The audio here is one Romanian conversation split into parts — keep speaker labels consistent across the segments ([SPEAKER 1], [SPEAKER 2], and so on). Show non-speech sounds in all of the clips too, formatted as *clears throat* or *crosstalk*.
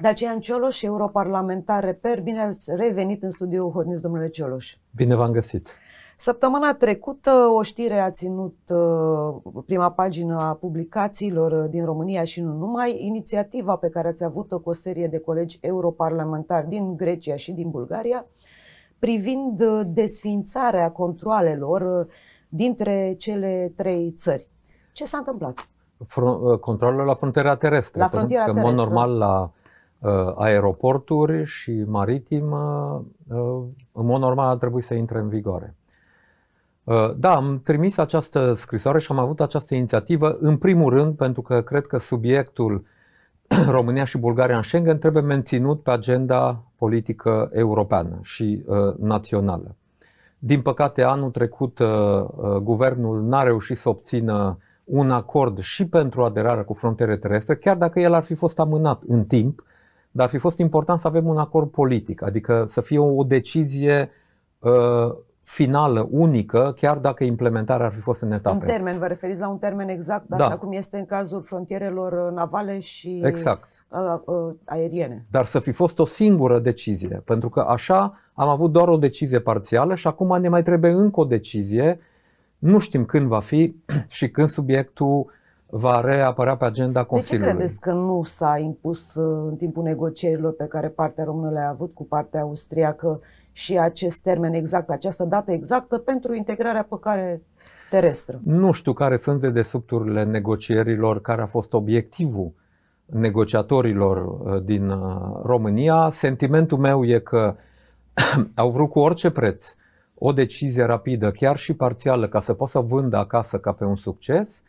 [SPEAKER 1] Dacian Cioloș, europarlamentar reper, bine ați revenit în studioul Hot News, domnule Cioloș.
[SPEAKER 2] Bine v-am găsit.
[SPEAKER 1] Săptămâna trecută o știre a ținut uh, prima pagină a publicațiilor uh, din România și nu numai, inițiativa pe care ați avut-o cu o serie de colegi europarlamentari din Grecia și din Bulgaria privind uh, desfințarea controalelor dintre cele trei țări. Ce s-a întâmplat?
[SPEAKER 2] Fr- la frontiera terestră. La frontiera terestră. În mod normal la Uh, aeroporturi și maritimă, uh, în mod normal ar trebui să intre în vigoare. Uh, da, am trimis această scrisoare și am avut această inițiativă, în primul rând, pentru că cred că subiectul *coughs* România și Bulgaria în Schengen trebuie menținut pe agenda politică europeană și națională. Din păcate, anul trecut, guvernul n-a reușit să obțină un acord și pentru aderarea cu frontiere terestre, chiar dacă el ar fi fost amânat în timp, dar ar fi fost important să avem un acord politic, adică să fie o decizie uh, finală, unică, chiar dacă implementarea ar fi fost în etape. Un termen,
[SPEAKER 1] vă referiți la un termen exact, da. așa cum este în cazul frontierelor ă, navale și exact. Ă, aeriene.
[SPEAKER 2] Dar să fi fost o singură decizie, pentru că așa am avut doar o decizie parțială și acum ne mai trebuie încă o decizie. Nu știm când va fi *clears throat* și când subiectul va reapărea pe agenda Consiliului. De ce credeți
[SPEAKER 1] că nu s-a impus uh, în timpul negocierilor pe care partea română le-a avut cu partea austriacă și acest termen exact, această dată exactă pentru integrarea pe care terestră?
[SPEAKER 2] Nu știu care sunt de desubturile negocierilor, care a fost obiectivul negociatorilor uh, din uh, România. Sentimentul meu e că *coughs* au vrut cu orice preț o decizie rapidă, chiar și parțială, ca să poată să vândă acasă ca pe un succes –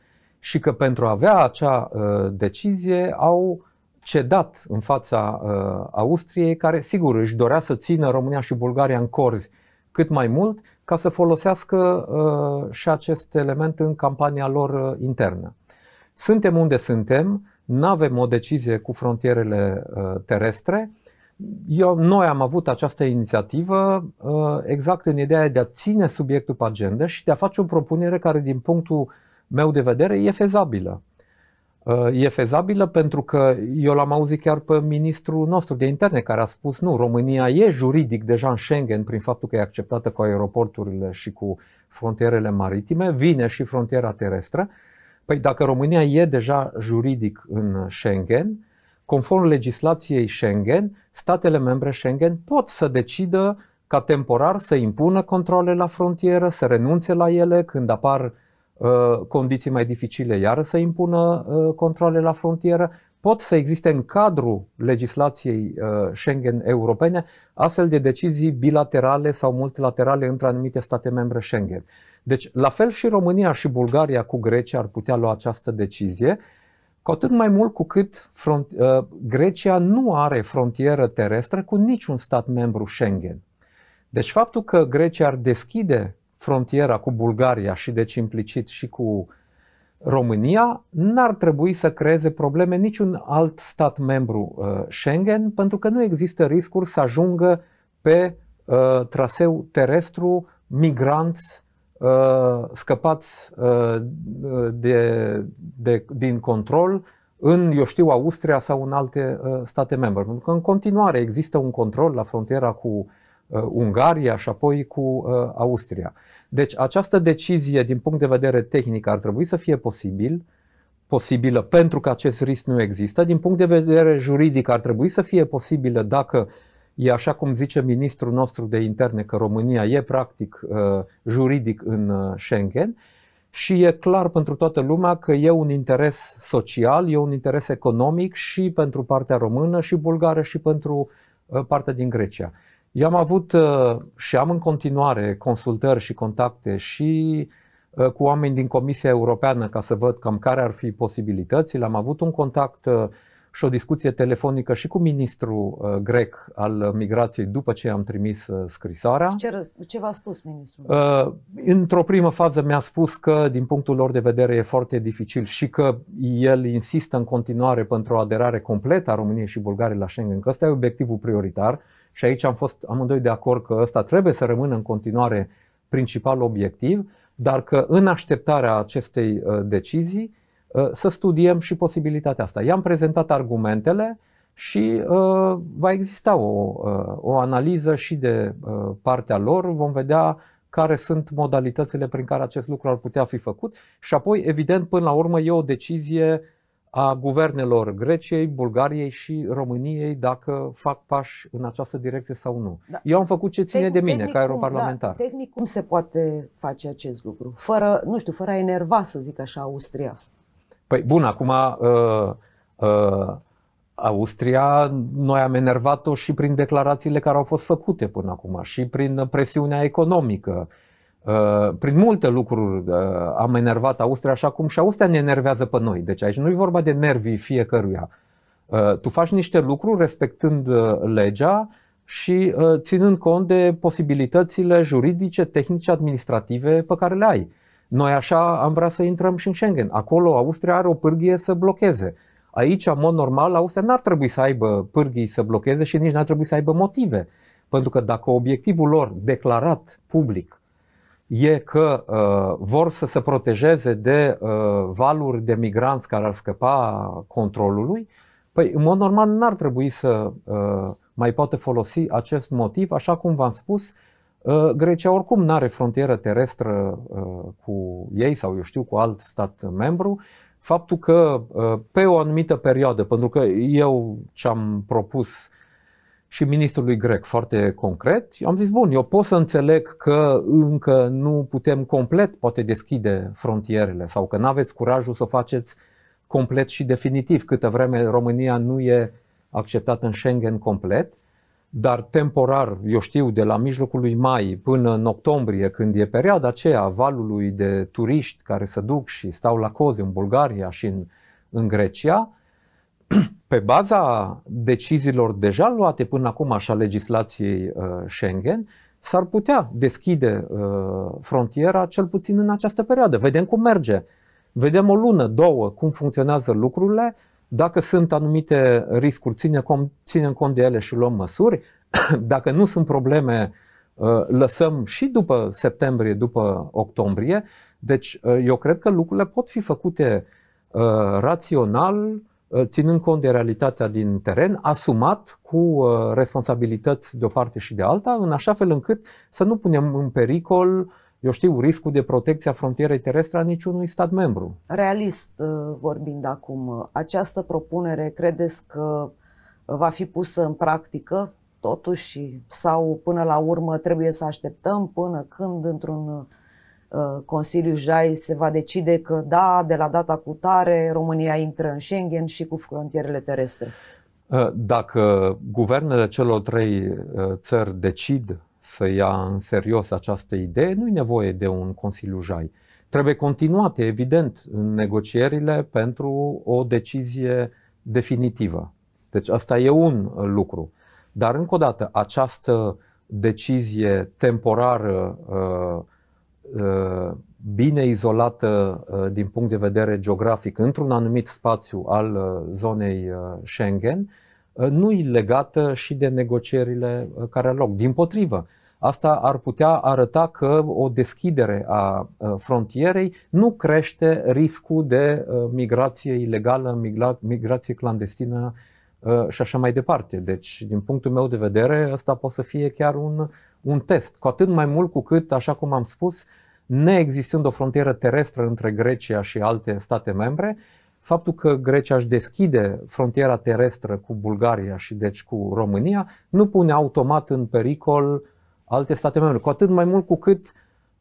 [SPEAKER 2] și că pentru a avea acea uh, decizie au cedat în fața uh, Austriei, care sigur își dorea să țină România și Bulgaria în corzi cât mai mult, ca să folosească uh, și acest element în campania lor uh, internă. Suntem unde suntem, nu avem o decizie cu frontierele uh, terestre. Eu, noi am avut această inițiativă uh, exact în ideea de a ține subiectul pe agenda și de a face o propunere care, din punctul uh, meu de vedere, e fezabilă. Uh, e fezabilă pentru că eu l-am auzit chiar pe ministrul nostru de interne care a spus nu, România e juridic deja în Schengen prin faptul că e acceptată cu aeroporturile și cu frontierele maritime, vine și frontiera terestră. Păi dacă România e deja juridic în Schengen, conform legislației Schengen, statele membre Schengen pot să decidă ca temporar să impună controle la frontieră, să renunțe la ele când apar Uh, condiții mai dificile, iară să impună uh, controle la frontieră. Pot să existe în cadrul legislației uh, Schengen europene astfel de decizii bilaterale sau multilaterale între anumite state membre Schengen. Deci, la fel și România și Bulgaria cu Grecia ar putea lua această decizie, cu atât mai mult cu cât front, uh, Grecia nu are frontieră terestră cu niciun stat membru Schengen. Deci faptul că Grecia ar deschide frontiera cu Bulgaria și deci implicit și cu România, n-ar trebui să creeze probleme niciun alt stat membru uh, Schengen, pentru că nu există riscuri să ajungă pe uh, traseu terestru migranți uh, scăpați de, de, din control în, eu știu, Austria sau în alte state membre. Pentru că în continuare există un control la frontiera cu Uh, Ungaria și apoi cu uh, Austria. Deci această decizie din punct de vedere tehnic ar trebui să fie posibil, posibilă pentru că acest risc nu există. Din punct de vedere juridic ar trebui să fie posibilă dacă e așa cum zice ministrul nostru de interne că România e practic uh, juridic în Schengen și e clar pentru toată lumea că e un interes social, e un interes economic și pentru partea română și bulgară și pentru partea din Grecia. Eu am avut uh, și am în continuare consultări și contacte și uh, cu oameni din Comisia Europeană ca să văd cam care ar fi posibilitățile. Am avut un contact uh, și o discuție telefonică și cu ministrul grec al migrației după ce am trimis scrisoarea.
[SPEAKER 1] Ce, ce v-a spus ministrul?
[SPEAKER 2] Într-o primă fază mi-a spus că din punctul lor de vedere e foarte dificil și că el insistă în continuare pentru o aderare completă a României și Bulgariei la Schengen, că ăsta e obiectivul prioritar și aici am fost amândoi de acord că ăsta trebuie să rămână în continuare principal obiectiv, dar că în așteptarea acestei uh, decizii uh, să studiem și posibilitatea asta. I-am prezentat argumentele și uh, va exista o, o analiză și de partea lor, vom vedea care sunt modalitățile prin care acest lucru ar putea fi făcut și apoi, evident, până la urmă e o decizie a guvernelor Greciei, Bulgariei și României dacă fac pași în această direcție sau nu. Da. Eu am făcut ce ține tehnic, de mine tehnic, ca da, europarlamentar. Da,
[SPEAKER 1] tehnic cum se poate face acest lucru? Fără, nu știu, fără a enerva, să zic așa, Austria.
[SPEAKER 2] Păi bun, acum uh, uh, Austria, noi am enervat-o și prin declarațiile care au fost făcute până acum și prin presiunea economică. Uh, Uh, prin multe lucruri uh, am enervat Austria, așa cum și Austria ne enervează pe noi. Deci aici nu e vorba de nervii fiecăruia. Uh, tu faci niște lucruri respectând legea și ținând cont de posibilitățile juridice, tehnice, administrative pe care le ai. Noi așa am vrea să intrăm și în Schengen. Acolo Austria are o pârghie să blocheze. Aici, în mod normal, Austria n-ar trebui să aibă pârghii să blocheze și nici n-ar trebui să aibă motive. Pentru că dacă obiectivul lor declarat public e că uh, vor să se protejeze de uh, valuri de migranți care ar scăpa controlului, păi în mod normal n-ar trebui să uh, mai poate folosi acest motiv, așa cum v-am spus, uh, Grecia oricum nu are frontieră terestră uh, cu ei sau eu știu cu alt stat membru. Faptul că uh, pe o anumită perioadă, pentru că eu ce am propus și ministrului grec foarte concret. Am zis, bun, eu pot să înțeleg că încă nu putem complet, poate deschide frontierele sau că nu aveți curajul să faceți complet și definitiv câtă vreme România nu e acceptată în Schengen complet, dar temporar, eu știu, de la mijlocul lui mai până în octombrie, când e perioada aceea valului de turiști care se duc și stau la cozi în Bulgaria și în, în Grecia, *clears throat* pe baza deciziilor deja luate până acum așa legislației uh, Schengen, s-ar putea deschide uh, frontiera cel puțin în această perioadă. Vedem cum merge. Vedem o lună, două, cum funcționează lucrurile, dacă sunt anumite riscuri, ține ținem cont de ele și luăm măsuri. *clears throat* Dacă nu sunt probleme, uh, lăsăm și după septembrie, după octombrie. Deci, eu cred că lucrurile pot fi făcute rațional, Ă, ținând cont de realitatea din teren, asumat cu ă, responsabilități de o parte și de alta, în așa fel încât să nu punem în pericol, eu știu, riscul de protecție a frontierei terestre a niciunui stat membru.
[SPEAKER 1] Realist ă, vorbind acum, această propunere credeți că va fi pusă în practică totuși sau până la urmă trebuie să așteptăm până când într-un Uh, Consiliul Jai se va decide că da, de la data cu tare, România intră în Schengen și cu frontierele terestre.
[SPEAKER 2] Uh, dacă guvernele celor trei uh, țări decid să ia în serios această idee, nu e nevoie de un Consiliu Jai. Trebuie continuate, evident, negocierile pentru o decizie definitivă. Deci asta e un lucru. Dar, încă o dată, această decizie temporară uh, Uh, bine izolată uh, din punct de vedere geografic într-un anumit spațiu al uh, zonei Schengen, nu e legată și de negocierile care au loc. Din potrivă, asta ar putea arăta că o deschidere a frontierei nu crește riscul de migrație ilegală, migrație clandestină și așa mai departe. Deci, din punctul meu de vedere, ăsta poate să fie chiar un, un test, cu atât mai mult cu cât, așa cum am spus, neexistând o frontieră terestră între Grecia și alte state membre, faptul că Grecia își deschide frontiera terestră cu Bulgaria și deci cu România nu pune automat în pericol alte state membre, cu atât mai mult cu cât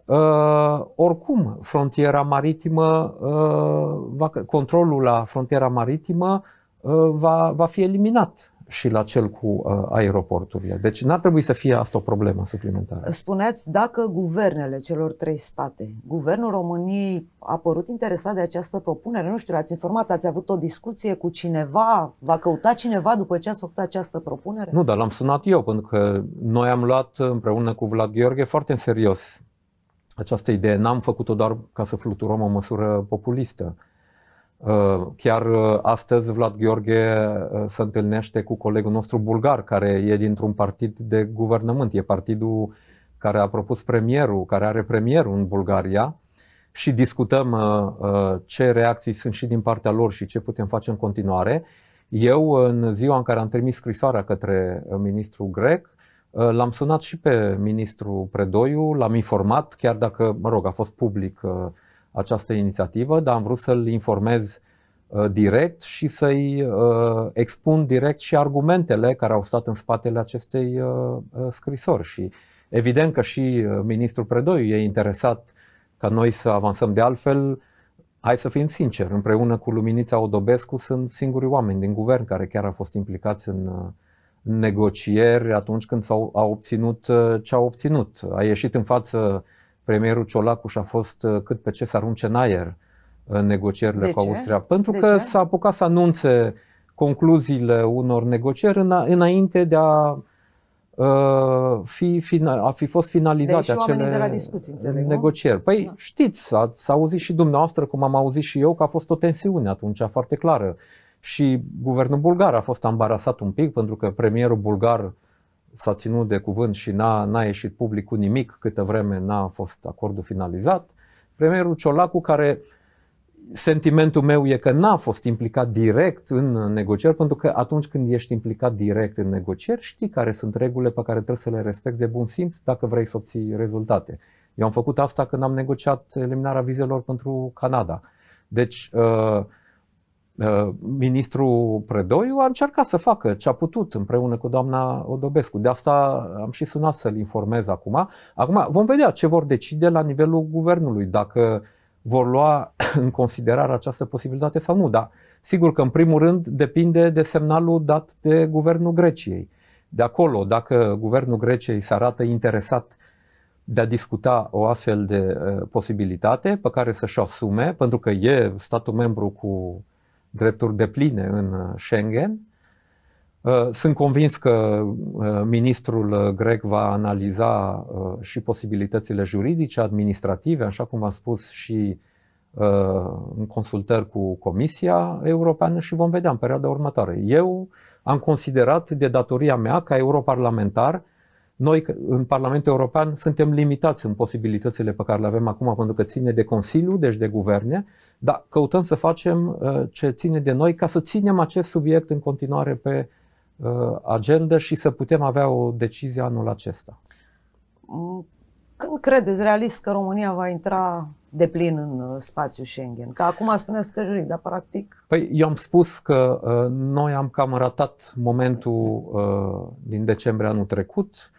[SPEAKER 2] Uh, oricum, frontiera maritimă, uh, va, controlul la frontiera maritimă uh, va, va fi eliminat și la cel cu uh, aeroporturile. Deci n-ar trebui să fie asta o problemă suplimentară.
[SPEAKER 1] Spuneați dacă guvernele celor trei state, guvernul României a părut interesat de această propunere, nu știu, ați informat, ați avut o discuție cu cineva, va căuta cineva după ce ați făcut această propunere? Nu,
[SPEAKER 2] dar l-am sunat eu, pentru că noi am luat împreună cu Vlad Gheorghe foarte în serios această idee. N-am făcut-o doar ca să fluturăm o măsură populistă. Uh, chiar uh, astăzi Vlad Gheorghe uh, se întâlnește cu colegul nostru bulgar, care e dintr-un partid de guvernământ. E partidul care a propus premierul, care are premierul în Bulgaria și discutăm ce reacții sunt și din partea lor și ce putem face în continuare. Eu, în ziua în care am trimis scrisoarea către ministrul grec, l-am sunat și pe ministrul Predoiu, l-am informat, chiar dacă, mă rog, a fost public această inițiativă, dar am vrut să-l informez uh, direct și să-i uh, expun direct și argumentele care au stat în spatele acestei uh, scrisori. Și evident că și ministrul Predoiu e interesat ca noi să avansăm de altfel. Hai să fim sinceri, împreună cu Luminița Odobescu sunt singurii oameni din guvern care chiar au fost implicați în, negocieri atunci când s-au, a obținut ce au obținut. A ieșit în față premierul Ciolacu și-a fost uh, cât pe ce să arunce în aer în uh, negocierile de cu ce? Austria. Pentru de că ce? s-a apucat să anunțe concluziile unor negocieri înainte de a uh, fi, a fi fost finalizate deci, acele de la discuții, înțeleg, negocieri. Păi da. știți, s-a, s-a auzit și dumneavoastră, cum am auzit și eu, că a fost o tensiune atunci foarte clară. Și guvernul bulgar a fost ambarasat un pic pentru că premierul bulgar s-a ținut de cuvânt și n-a, n-a ieșit public cu nimic câtă vreme n-a fost acordul finalizat. Premierul Ciolacu, care sentimentul meu e că n-a fost implicat direct în negocieri, pentru că atunci când ești implicat direct în negocieri, știi care sunt regulile pe care trebuie să le respecti de bun simț dacă vrei să obții rezultate. Eu am făcut asta când am negociat eliminarea vizelor pentru Canada. Deci, uh, Uh, ministrul Predoiu a încercat să facă ce a putut împreună cu doamna Odobescu. De asta am și sunat să-l informez acum. Acum vom vedea ce vor decide la nivelul guvernului, dacă vor lua *coughs* în considerare această posibilitate sau nu. Dar sigur că în primul rând depinde de semnalul dat de guvernul Greciei. De acolo, dacă guvernul Greciei se arată interesat de a discuta o astfel de uh, posibilitate pe care să-și o asume, pentru că e statul membru cu drepturi de pline în uh, Schengen. Uh, sunt convins că uh, ministrul grec va analiza și posibilitățile juridice, administrative, așa cum a spus și în consultări cu Comisia Europeană și vom vedea în perioada următoare. Eu am considerat de datoria mea ca europarlamentar, noi în Parlamentul European suntem limitați în posibilitățile pe care le avem acum pentru că ține de Consiliu, deci de guverne dar căutăm să facem uh, ce ține de noi ca să ținem acest subiect în continuare pe uh, agenda și să putem avea o decizie anul acesta.
[SPEAKER 1] Mm, când credeți realist că România va intra de plin în uh, spațiul Schengen? Că acum spuneți că juridic, dar practic...
[SPEAKER 2] Păi eu am spus că noi am cam ratat momentul din decembrie anul trecut,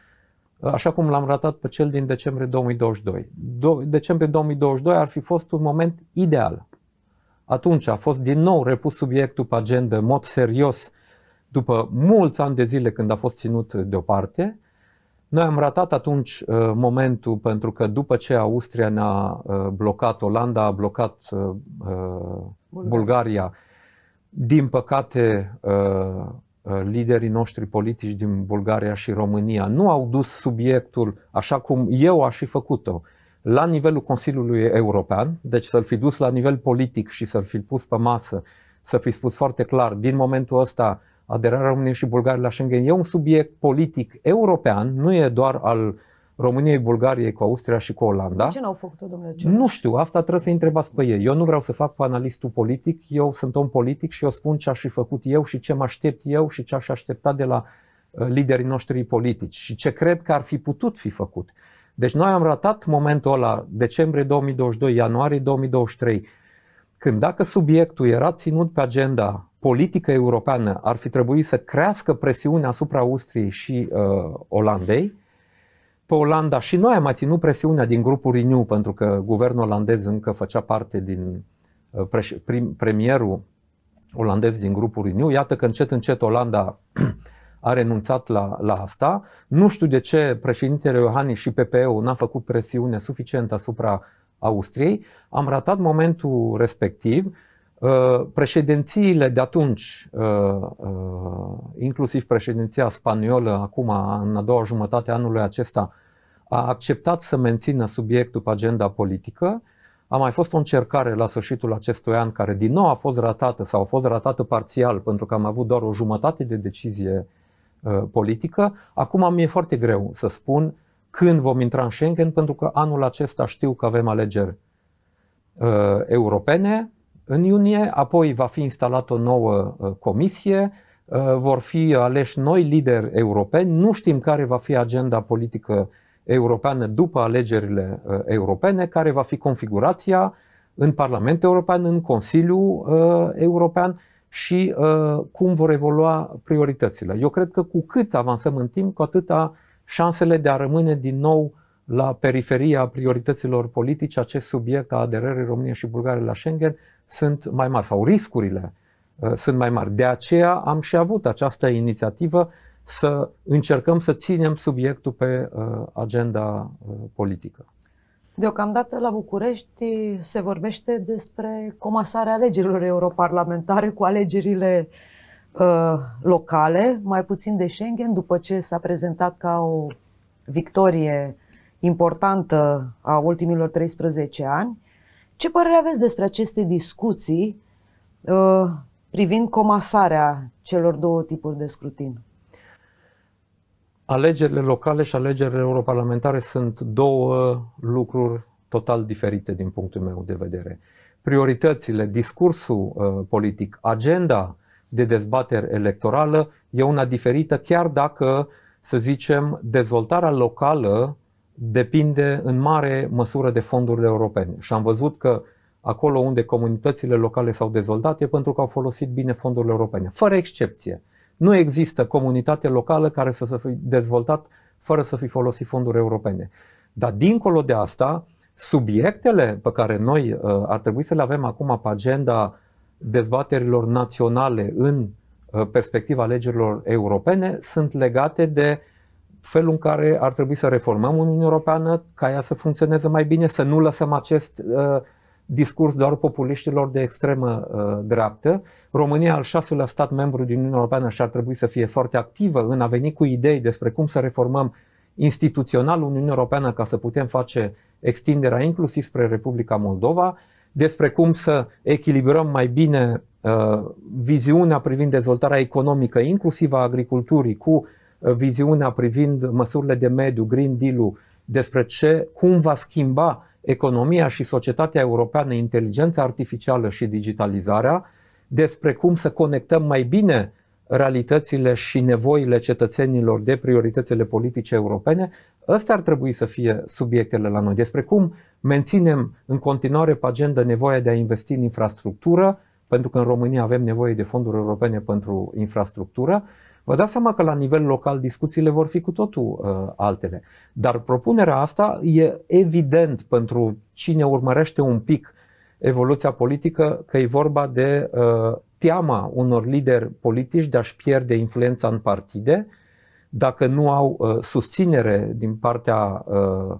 [SPEAKER 2] așa cum l-am ratat pe cel din decembrie 2022. decembrie 2022 ar fi fost un moment ideal atunci a fost din nou repus subiectul pe agenda în mod serios după mulți ani de zile când a fost ținut deoparte. Noi am ratat atunci uh, momentul pentru că după ce Austria ne-a uh, blocat, Olanda a blocat uh, uh Bulgaria. Bulgaria, din păcate uh, uh, liderii noștri politici din Bulgaria și România nu au dus subiectul așa cum eu aș fi făcut-o la nivelul Consiliului European, deci să-l fi dus la nivel politic și să-l fi pus pe masă, să fi spus foarte clar, din momentul ăsta aderarea României și Bulgariei la Schengen e un subiect politic european, nu e doar al României, Bulgariei, cu Austria și cu Olanda. De ce
[SPEAKER 1] n-au făcut-o, domnule
[SPEAKER 2] Cioloș? Nu știu, asta trebuie să întrebați pe ei. Eu nu vreau să fac analistul politic, eu sunt om politic și eu spun ce aș fi făcut eu și ce mă aștept eu și ce aș aștepta de la uh, liderii noștri politici și ce cred că ar fi putut fi făcut. Deci noi am ratat momentul ăla, decembrie 2022, ianuarie 2023, când dacă subiectul era ținut pe agenda politică europeană, ar fi trebuit să crească presiunea asupra Austriei și uh, Olandei, pe Olanda și noi am mai ținut presiunea din grupul Renew, pentru că guvernul olandez încă făcea parte din uh, prim, premierul olandez din grupul Renew. Iată că încet, încet Olanda *clears throat* a renunțat la, la asta. Nu știu de ce președintele Iohannis și PPE-ul n-a făcut presiune suficientă asupra Austriei. Am ratat momentul respectiv. Uh, președințiile de atunci, uh, uh, inclusiv președinția spaniolă, acum, în a doua jumătate a anului acesta, a acceptat să mențină subiectul pe agenda politică. A mai fost o încercare la sfârșitul acestui an care din nou a fost ratată sau a fost ratată parțial pentru că am avut doar o jumătate de decizie Uh, politică. Acum mi-e foarte greu să spun când vom intra în Schengen, pentru că anul acesta știu că avem alegeri uh, europene în iunie, apoi va fi instalată o nouă uh, comisie, vor fi aleși noi lideri europeni, nu știm care va fi agenda politică europeană după alegerile europene, care va fi configurația în Parlamentul European, în Consiliul European și uh, cum vor evolua prioritățile. Eu cred că cu cât avansăm în timp, cu atâta șansele de a rămâne din nou la periferia priorităților politice acest subiect a aderării României și Bulgariei la Schengen sunt mai mari sau riscurile uh, sunt mai mari. De aceea am și avut această inițiativă să încercăm să ținem subiectul pe uh, agenda uh, politică.
[SPEAKER 1] Deocamdată la București se vorbește despre comasarea alegerilor europarlamentare cu alegerile uh, locale, mai puțin de Schengen, după ce s-a prezentat ca o victorie importantă a ultimilor 13 ani. Ce părere aveți despre aceste discuții uh, privind comasarea celor două tipuri de scrutin?
[SPEAKER 2] Alegerile locale și alegerile europarlamentare sunt două lucruri total diferite din punctul meu de vedere. Prioritățile, discursul uh, politic, agenda de dezbatere electorală e una diferită, chiar dacă, să zicem, dezvoltarea locală depinde în mare măsură de fondurile europene. Și am văzut că acolo unde comunitățile locale s-au dezvoltat e pentru că au folosit bine fondurile europene, fără excepție. Nu există comunitate locală care să se fi dezvoltat fără să fi folosit fonduri europene. Dar dincolo de asta, subiectele pe care noi uh, ar trebui să le avem acum pe agenda dezbaterilor naționale în uh, perspectiva alegerilor europene sunt legate de felul în care ar trebui să reformăm Uniunea Europeană ca ea să funcționeze mai bine, să nu lăsăm acest uh, discurs doar populiștilor de extremă uh, dreaptă. România, al șaselea stat membru din Uniunea Europeană, și ar trebui să fie foarte activă în a veni cu idei despre cum să reformăm instituțional Uniunea Europeană ca să putem face extinderea inclusiv spre Republica Moldova, despre cum să echilibrăm mai bine uh, viziunea privind dezvoltarea economică, inclusiv a agriculturii, cu uh, viziunea privind măsurile de mediu, Green Deal-ul, despre ce, cum va schimba Economia și societatea europeană, inteligența artificială și digitalizarea, despre cum să conectăm mai bine realitățile și nevoile cetățenilor de prioritățile politice europene, ăsta ar trebui să fie subiectele la noi, despre cum menținem în continuare pe agenda nevoia de a investi în infrastructură, pentru că în România avem nevoie de fonduri europene pentru infrastructură, Vă dați seama că la nivel local discuțiile vor fi cu totul uh, altele. Dar propunerea asta e evident pentru cine urmărește un pic evoluția politică că e vorba de uh, teama unor lideri politici de a-și pierde influența în partide dacă nu au uh, susținere din partea uh,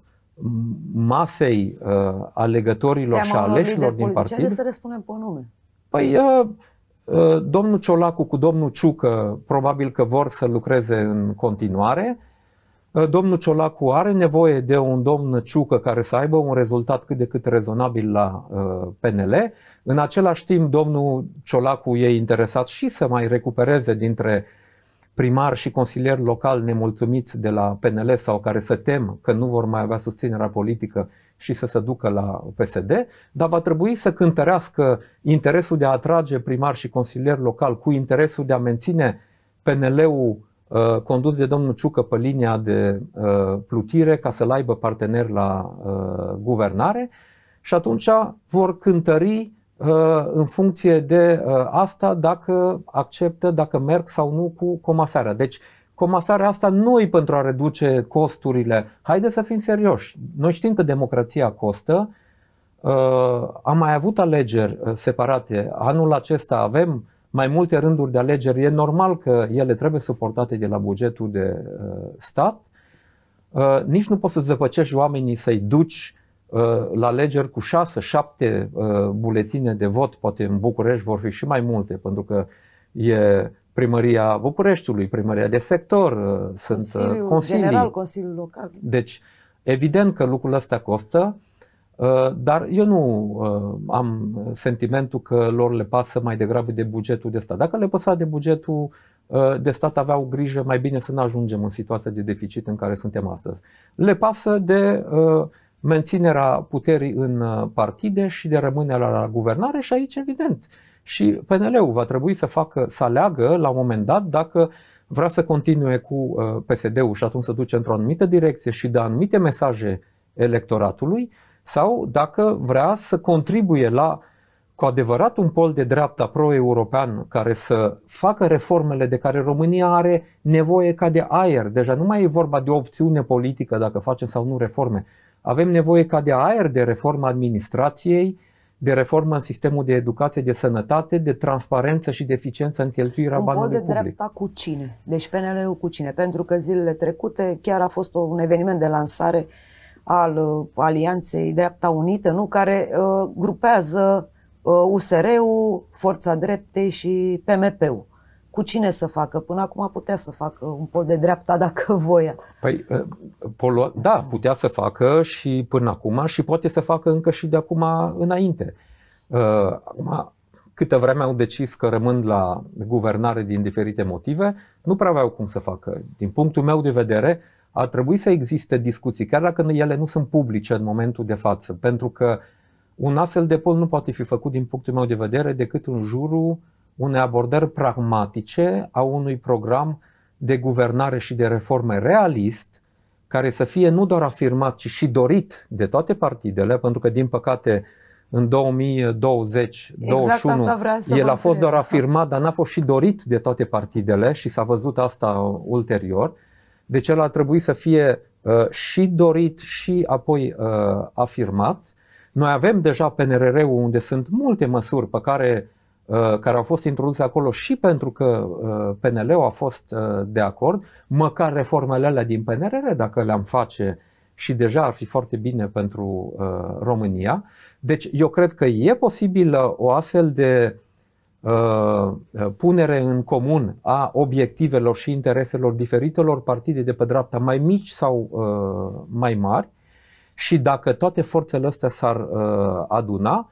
[SPEAKER 2] masei uh, alegătorilor teama și aleșilor din partid. Ce să
[SPEAKER 1] răspundem pe nume.
[SPEAKER 2] Păi uh, Uh, domnul Ciolacu cu domnul Ciucă probabil că vor să lucreze în continuare. Uh, domnul Ciolacu are nevoie de un domn Ciucă care să aibă un rezultat cât de cât rezonabil la uh, PNL. În același timp, domnul Ciolacu e interesat și să mai recupereze dintre uh, primar și consilier local nemulțumiți de la PNL sau care se tem că nu vor mai avea susținerea politică și să se ducă la PSD, dar va trebui să cântărească interesul de a atrage primar și consilier local cu interesul de a menține PNL-ul uh, condus de domnul Ciucă pe linia de uh, plutire ca să-l aibă partener la uh, guvernare și atunci vor cântări Uh, în funcție de uh, asta dacă acceptă, dacă merg sau nu cu comasarea. Deci comasarea asta nu e pentru a reduce costurile. Haideți să fim serioși. Noi știm că democrația costă. Uh, am mai avut alegeri separate. Anul acesta avem mai multe rânduri de alegeri. E normal că ele trebuie suportate de la bugetul de stat. Nici nu poți să zăpăcești oamenii să-i duci Uh, la alegeri cu 6-7 uh, buletine de vot, poate în București vor fi și mai multe, pentru că e primăria Bucureștiului, primăria de sector, uh, sunt consilii. General,
[SPEAKER 1] Consiliul Local.
[SPEAKER 2] Deci, evident că lucrul ăsta costă, dar eu nu am sentimentul că lor le pasă mai degrabă de bugetul de stat. Dacă le păsa de bugetul de stat, aveau grijă mai bine să nu ajungem în situația de deficit în care suntem astăzi. Le pasă de uh, menținerea puterii în uh, partide și de rămânerea la guvernare și aici, evident, și PNL-ul va trebui să facă, să aleagă la un moment dat dacă vrea să continue cu uh, PSD-ul și atunci să duce într-o anumită direcție și de anumite mesaje electoratului sau dacă vrea să contribuie la cu adevărat un pol de dreapta pro-european care să facă reformele de care România are nevoie ca de aer. Deja nu mai e vorba de o opțiune politică dacă facem sau nu reforme. Avem nevoie ca de aer, de reforma administrației, de reformă în sistemul de educație, de sănătate, de transparență și de eficiență în cheltuirea un banului de public. dreapta
[SPEAKER 1] cu cine? Deci pnl cu cine? Pentru că zilele trecute chiar a fost un eveniment de lansare al uh, Alianței Dreapta Unită, nu? care uh, grupează uh, USR-ul, Forța Dreptei și PMP-ul cu cine să facă. Până acum putea să facă un pol de dreapta dacă *laughs* voia.
[SPEAKER 2] Păi, ă, polo, da, putea să facă și până acum și poate să facă încă și de acum înainte. Ă, acum, câtă vreme au decis că rămân la guvernare din diferite motive, nu prea aveau cum să facă. Din punctul meu de vedere, ar trebui să existe discuții, chiar dacă ele nu sunt publice în momentul de față, pentru că un astfel de pol nu poate fi făcut, din punctul meu de vedere, decât în jurul uh, unei abordări pragmatice a unui program de guvernare și de reforme realist, care să fie nu doar afirmat, ci și dorit de toate partidele, pentru că, din păcate, în 2020 exact el a fost doar afirmat, dar n-a fost și dorit de toate partidele și s-a văzut asta ulterior. Deci el a trebuit să fie uh, și dorit și apoi uh, afirmat. Noi avem deja PNRR-ul unde sunt multe măsuri pe care Uh, care au fost introduse acolo și pentru că uh, PNL-ul a fost uh, de acord, măcar reformele alea din PNRR, dacă le-am face și deja ar fi foarte bine pentru România. Deci eu cred că e posibilă o astfel de punere în comun a obiectivelor și intereselor diferitelor partide de pe dreapta, mai mici sau mai mari, și dacă toate forțele astea s-ar aduna,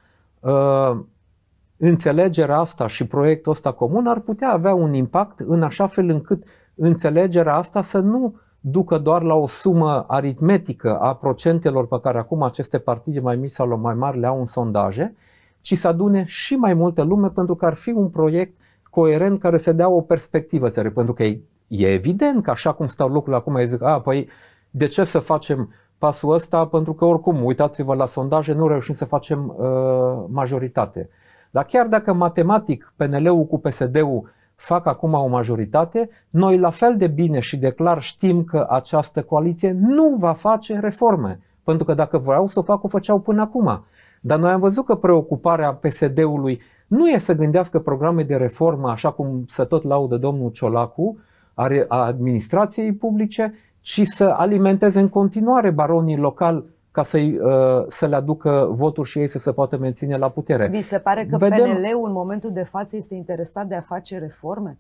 [SPEAKER 2] înțelegerea asta și proiectul ăsta comun ar putea avea un impact în așa fel încât înțelegerea asta să nu ducă doar la o sumă aritmetică a procentelor pe care acum aceste partide mai mici sau mai mari le au în sondaje, ci să adune și mai multă lume pentru că ar fi un proiect coerent care să dea o perspectivă țării, pentru că e, evident că așa cum stau lucrurile acum, ei zic, a, păi de ce să facem pasul ăsta, pentru că oricum, uitați-vă la sondaje, nu reușim să facem uh, majoritate. Dar chiar dacă matematic PNL-ul cu PSD-ul fac acum o majoritate, noi la fel de bine și de clar știm că această coaliție nu va face reforme. Pentru că dacă vreau să o fac, o făceau până acum. Dar noi am văzut că preocuparea PSD-ului nu e să gândească programe de reformă, așa cum se tot laudă domnul Ciolacu, a administrației publice, ci să alimenteze în continuare baronii locali ca să-i, uh, să le aducă voturi și ei să se poată menține la putere. Vi se pare că Vedem... PNL-ul
[SPEAKER 1] în momentul de față este interesat de a face reforme?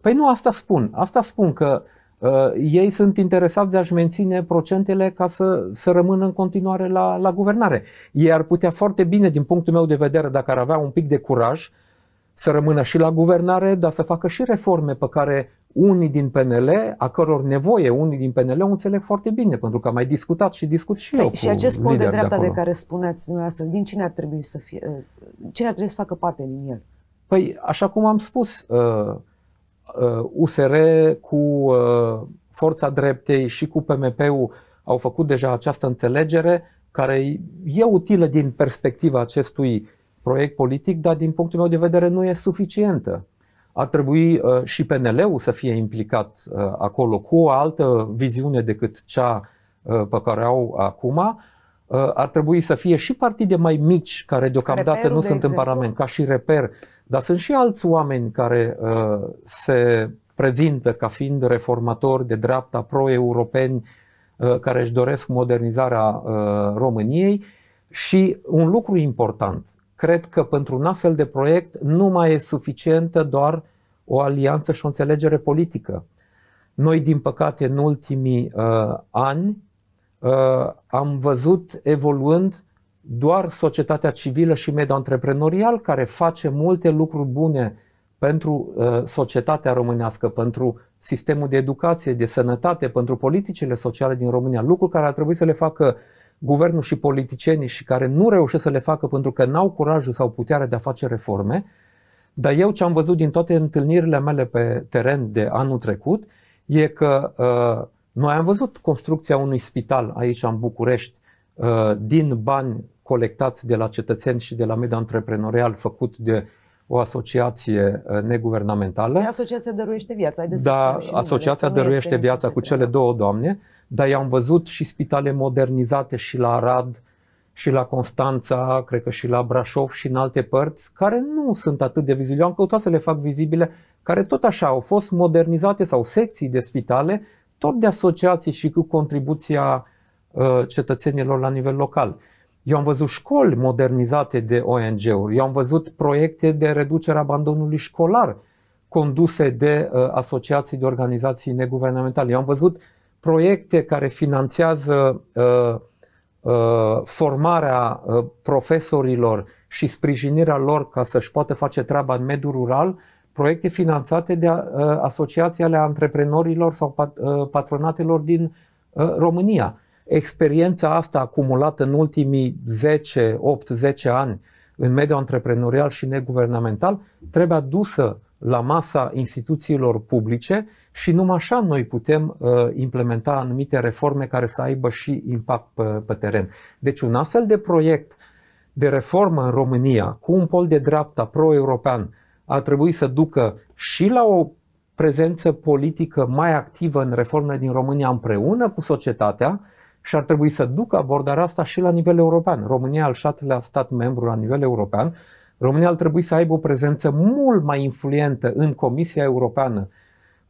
[SPEAKER 2] Păi nu, asta spun. Asta spun că uh, ei sunt interesați de a-și menține procentele ca să, să rămână în continuare la, la guvernare. Ei ar putea foarte bine, din punctul meu de vedere, dacă ar avea un pic de curaj, să rămână și la guvernare, dar să facă și reforme pe care unii din PNL, a căror nevoie unii din PNL o înțeleg foarte bine, pentru că am mai discutat și discut și păi, eu. Și acest punct de dreapta de, de care
[SPEAKER 1] spuneați dumneavoastră, din cine ar trebui să fie, uh, cine ar trebui să facă parte din el?
[SPEAKER 2] Păi, așa cum am spus, uh, uh, USR cu uh, Forța Dreptei și cu PMP-ul au făcut deja această înțelegere care e utilă din perspectiva acestui proiect politic, dar din punctul meu de vedere nu e suficientă ar trebui uh, și PNL-ul să fie implicat uh, acolo cu o altă viziune decât cea uh, pe care au acum. Ar trebui să fie și partide mai mici care deocamdată Reperul, nu de sunt exemplu. în Parlament, ca și reper, dar sunt și alți oameni care se prezintă ca fiind reformatori de dreapta, pro-europeni, care își doresc modernizarea României. Și un lucru important, cred că pentru un astfel de proiect nu mai e suficientă doar o alianță și o înțelegere politică. Noi, din păcate, în ultimii uh, ani uh, am văzut evoluând doar societatea civilă și mediul antreprenorial care face multe lucruri bune pentru uh, societatea românească, pentru sistemul de educație, de sănătate, pentru politicile sociale din România, lucruri care ar trebui să le facă uh, guvernul și politicienii și care nu reușesc să le facă pentru că n-au curajul sau puterea de a face reforme, dar eu ce am văzut din toate întâlnirile mele pe teren de anul trecut e că uh, noi am văzut construcția unui spital aici în București uh, din bani colectați de la cetățeni și de la mediul antreprenorial făcut de o asociație uh, neguvernamentală. Păi
[SPEAKER 1] asociația Dăruiește Viața. Ai da, Asociația Dăruiește Viața cu
[SPEAKER 2] cele două doamne, dar i-am văzut și spitale modernizate și la Arad, și la Constanța, cred că și la Brașov și în alte părți, care nu sunt atât de vizibile. Eu am căutat să le fac vizibile, care tot așa au fost modernizate sau secții de spitale, tot de asociații și cu contribuția uh, cetățenilor la nivel local. Eu am văzut școli modernizate de ONG-uri, eu am văzut proiecte de reducere a abandonului școlar conduse de uh, asociații, de organizații neguvernamentale. Eu am văzut proiecte care finanțează uh, uh, formarea uh, profesorilor și sprijinirea lor ca să-și poată face treaba în mediul rural, proiecte finanțate de uh, asociații ale antreprenorilor sau pat, uh, patronatelor din uh, România experiența asta acumulată în ultimii 10, 8-10 ani în mediul antreprenorial și neguvernamental trebuie adusă la masa instituțiilor publice și numai așa noi putem uh, implementa anumite reforme care să aibă și impact pe, pe teren. Deci un astfel de proiect de reformă în România cu un pol de dreapta pro-european ar trebui să ducă și la o prezență politică mai activă în reformele din România împreună cu societatea, și ar trebui să ducă abordarea asta și la nivel european. România, al șatelea stat membru la nivel european, România ar trebui să aibă o prezență mult mai influentă în Comisia Europeană,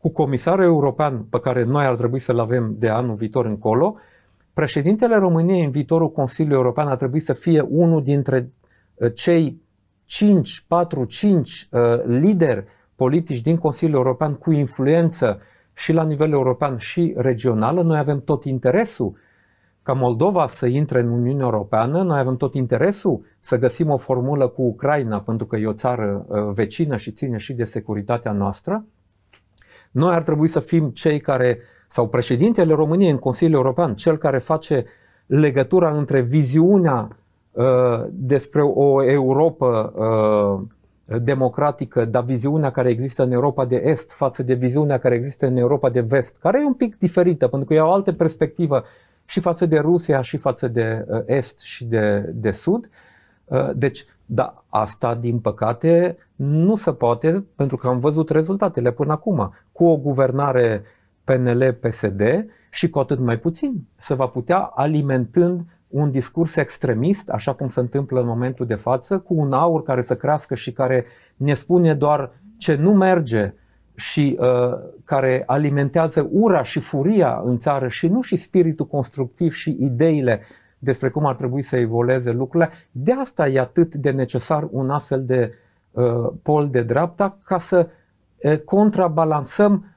[SPEAKER 2] cu comisarul european pe care noi ar trebui să-l avem de anul viitor încolo. Președintele României în viitorul Consiliu European ar trebui să fie unul dintre uh, cei 5, 4, 5 uh, lideri politici din Consiliul European cu influență și la nivel european și regional. Noi avem tot interesul ca Moldova să intre în Uniunea Europeană, noi avem tot interesul să găsim o formulă cu Ucraina, pentru că e o țară uh, vecină și ține și de securitatea noastră. Noi ar trebui să fim cei care, sau președintele României în Consiliul European, cel care face legătura între viziunea uh, despre o Europa uh, democratică, dar viziunea care există în Europa de Est față de viziunea care există în Europa de Vest, care e un pic diferită, pentru că e o altă perspectivă și față de Rusia, și față de uh, Est și de, de Sud. Uh, deci, da, asta, din păcate, nu se poate, pentru că am văzut rezultatele până acum. Cu o guvernare PNL-PSD și cu atât mai puțin se va putea alimentând un discurs extremist, așa cum se întâmplă în momentul de față, cu un aur care să crească și care ne spune doar ce nu merge, și uh, care alimentează ura și furia în țară și nu și spiritul constructiv și ideile despre cum ar trebui să evolueze lucrurile. De asta e atât de necesar un astfel de uh, pol de dreapta ca să uh, contrabalansăm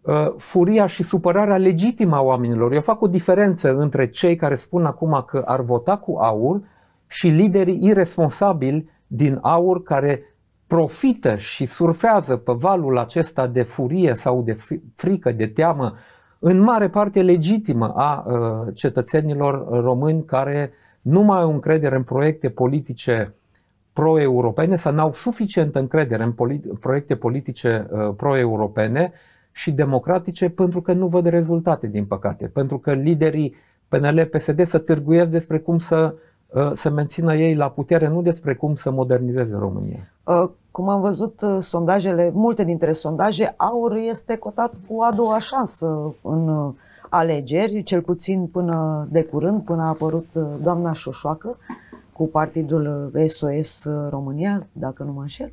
[SPEAKER 2] uh, furia și supărarea legitimă a oamenilor. Eu fac o diferență între cei care spun acum că ar vota cu aur și liderii irresponsabili din aur care profită și surfează pe valul acesta de furie sau de frică, de teamă, în mare parte legitimă a ă, cetățenilor români care nu mai au încredere în proiecte politice pro-europene sau n-au suficientă încredere în proiecte politice ă, pro-europene și democratice pentru că nu văd rezultate, din păcate, pentru că liderii PNL-PSD să târguiesc despre cum să uh, Uh, să mențină ei la putere, nu despre cum să modernizeze România.
[SPEAKER 1] Uh, cum am văzut, uh, sondajele, multe dintre sondaje, aur este cotat cu a doua șansă în alegeri, cel puțin până de curând, până a apărut doamna Șoșoacă cu partidul SOS România, dacă nu mă înșel.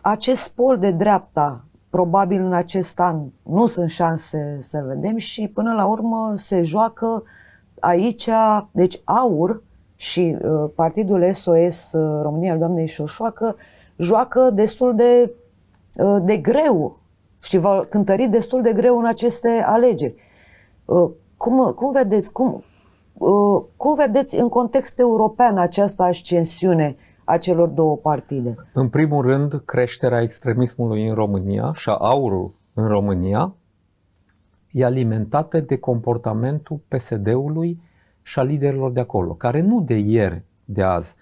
[SPEAKER 1] Acest pol de dreapta, probabil în acest an, nu sunt șanse să vedem și până la urmă se joacă uh, aici, deci AUR și uh, Partidul SOS uh, România al doamnei Șoșoacă joacă destul de, uh, de greu și va cântări destul de greu în aceste alegeri. Uh, cum, cum vedeți, cum, uh, cum vedeți în context european această ascensiune a celor două partide?
[SPEAKER 2] În primul rând, creșterea extremismului în România și a aurului în România e alimentată de comportamentul PSD-ului și a liderilor de acolo, care nu de ieri, de azi,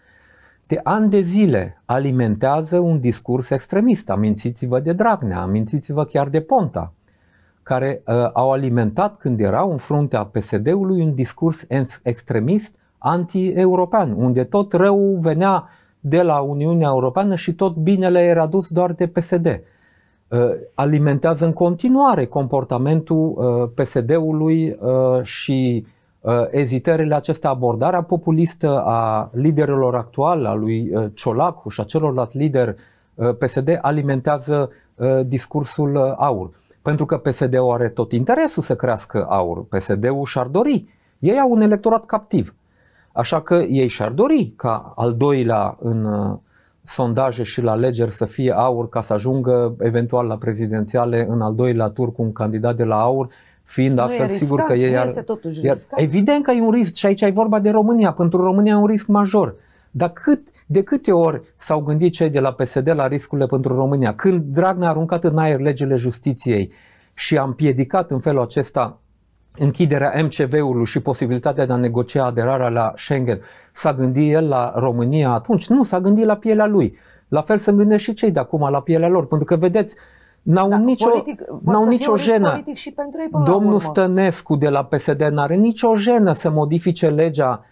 [SPEAKER 2] de ani de zile alimentează un discurs extremist. Amintiți-vă de Dragnea, amintiți-vă chiar de Ponta, care uh, au alimentat când erau în fruntea PSD-ului un discurs extremist anti-european, unde tot răul venea de la Uniunea Europeană și tot binele era dus doar de PSD. Uh, alimentează în continuare comportamentul uh, PSD-ului uh, și ezitările acestea, abordarea populistă a liderilor actuali, a lui Ciolacu și a celorlalți lideri PSD, alimentează discursul aur. Pentru că PSD-ul are tot interesul să crească aur. PSD-ul și-ar dori. Ei au un electorat captiv. Așa că ei și-ar dori ca al doilea în sondaje și la alegeri să fie aur ca să ajungă eventual la prezidențiale în al doilea tur cu un candidat de la aur fiind asta riscat, sigur că e, este totuși iar, evident că e un risc și aici e vorba de România, pentru România e un risc major. Dar cât, de câte ori s-au gândit cei de la PSD la riscurile pentru România? Când Dragnea a aruncat în aer legile justiției și a împiedicat în felul acesta închiderea MCV-ului și posibilitatea de a negocia aderarea la Schengen, s-a gândit el la România atunci? Nu, s-a gândit la pielea lui. La fel se gândesc și cei de acum la pielea lor, pentru că vedeți, N-au da, nicio, politic, n-au nicio jenă.
[SPEAKER 1] Și pentru ei până Domnul urmă.
[SPEAKER 2] Stănescu de la PSD n-are nicio jenă să modifice legea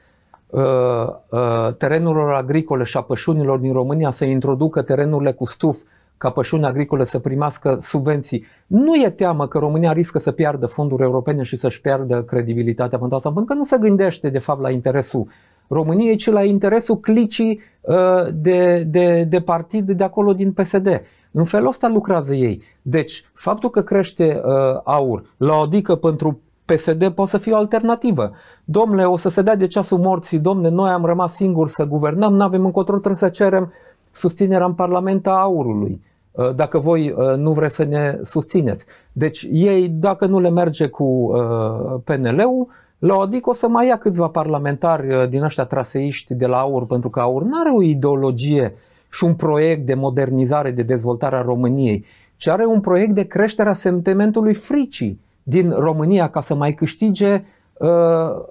[SPEAKER 2] uh, uh, terenurilor agricole și a pășunilor din România, să introducă terenurile cu stuf ca pășunea agricolă să primească subvenții. Nu e teamă că România riscă să piardă fonduri europene și să-și piardă credibilitatea pentru asta, pentru că nu se gândește de fapt la interesul României, ci la interesul clicii uh, de, de, de partid de acolo din PSD. În felul ăsta lucrează ei. Deci, faptul că crește uh, aur la o dică pentru PSD poate să fie o alternativă. Domnule, o să se dea de ceasul morții, domnule, noi am rămas singuri să guvernăm, nu avem încotro, trebuie să cerem susținerea în Parlament a aurului. Uh, dacă voi uh, nu vreți să ne susțineți. Deci ei, dacă nu le merge cu uh, PNL-ul, la adică o să mai ia câțiva parlamentari din ăștia traseiști de la AUR, pentru că AUR nu are o ideologie și un proiect de modernizare, de dezvoltare a României, ci are un proiect de creștere a sentimentului fricii din România ca să mai câștige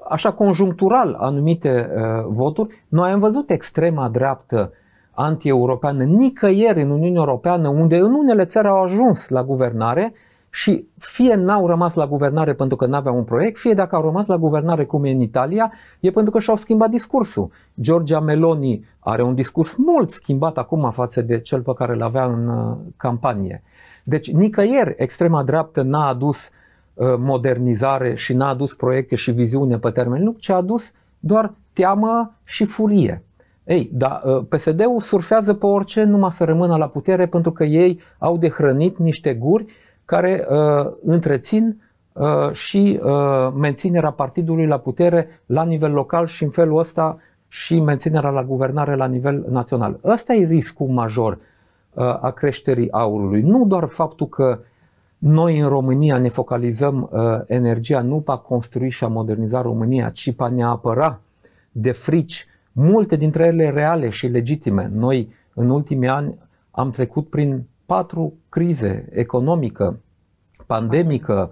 [SPEAKER 2] așa conjunctural anumite voturi. Noi am văzut extrema dreaptă anti-europeană nicăieri în Uniunea Europeană, unde în unele țări au ajuns la guvernare și fie n-au rămas la guvernare pentru că n-aveau un proiect, fie dacă au rămas la guvernare cum e în Italia, e pentru că și-au schimbat discursul. Georgia Meloni are un discurs mult schimbat acum față de cel pe care îl avea în uh, campanie. Deci nicăieri extrema dreaptă n-a adus uh, modernizare și n-a adus proiecte și viziune pe termen lung, ci a adus doar teamă și furie. Ei, dar ă, PSD-ul surfează pe orice numai să rămână la putere pentru că ei au de hrănit niște guri care uh, întrețin uh, și uh, menținerea partidului la putere la nivel local și în felul ăsta și menținerea la guvernare la nivel național. Ăsta e riscul major uh, a creșterii aurului. Nu doar faptul că noi în România ne focalizăm uh, energia nu pe a construi și a moderniza România, ci pe a ne apăra de frici multe dintre ele reale și legitime. Noi, în ultimii ani, am trecut prin patru crize economică, pandemică,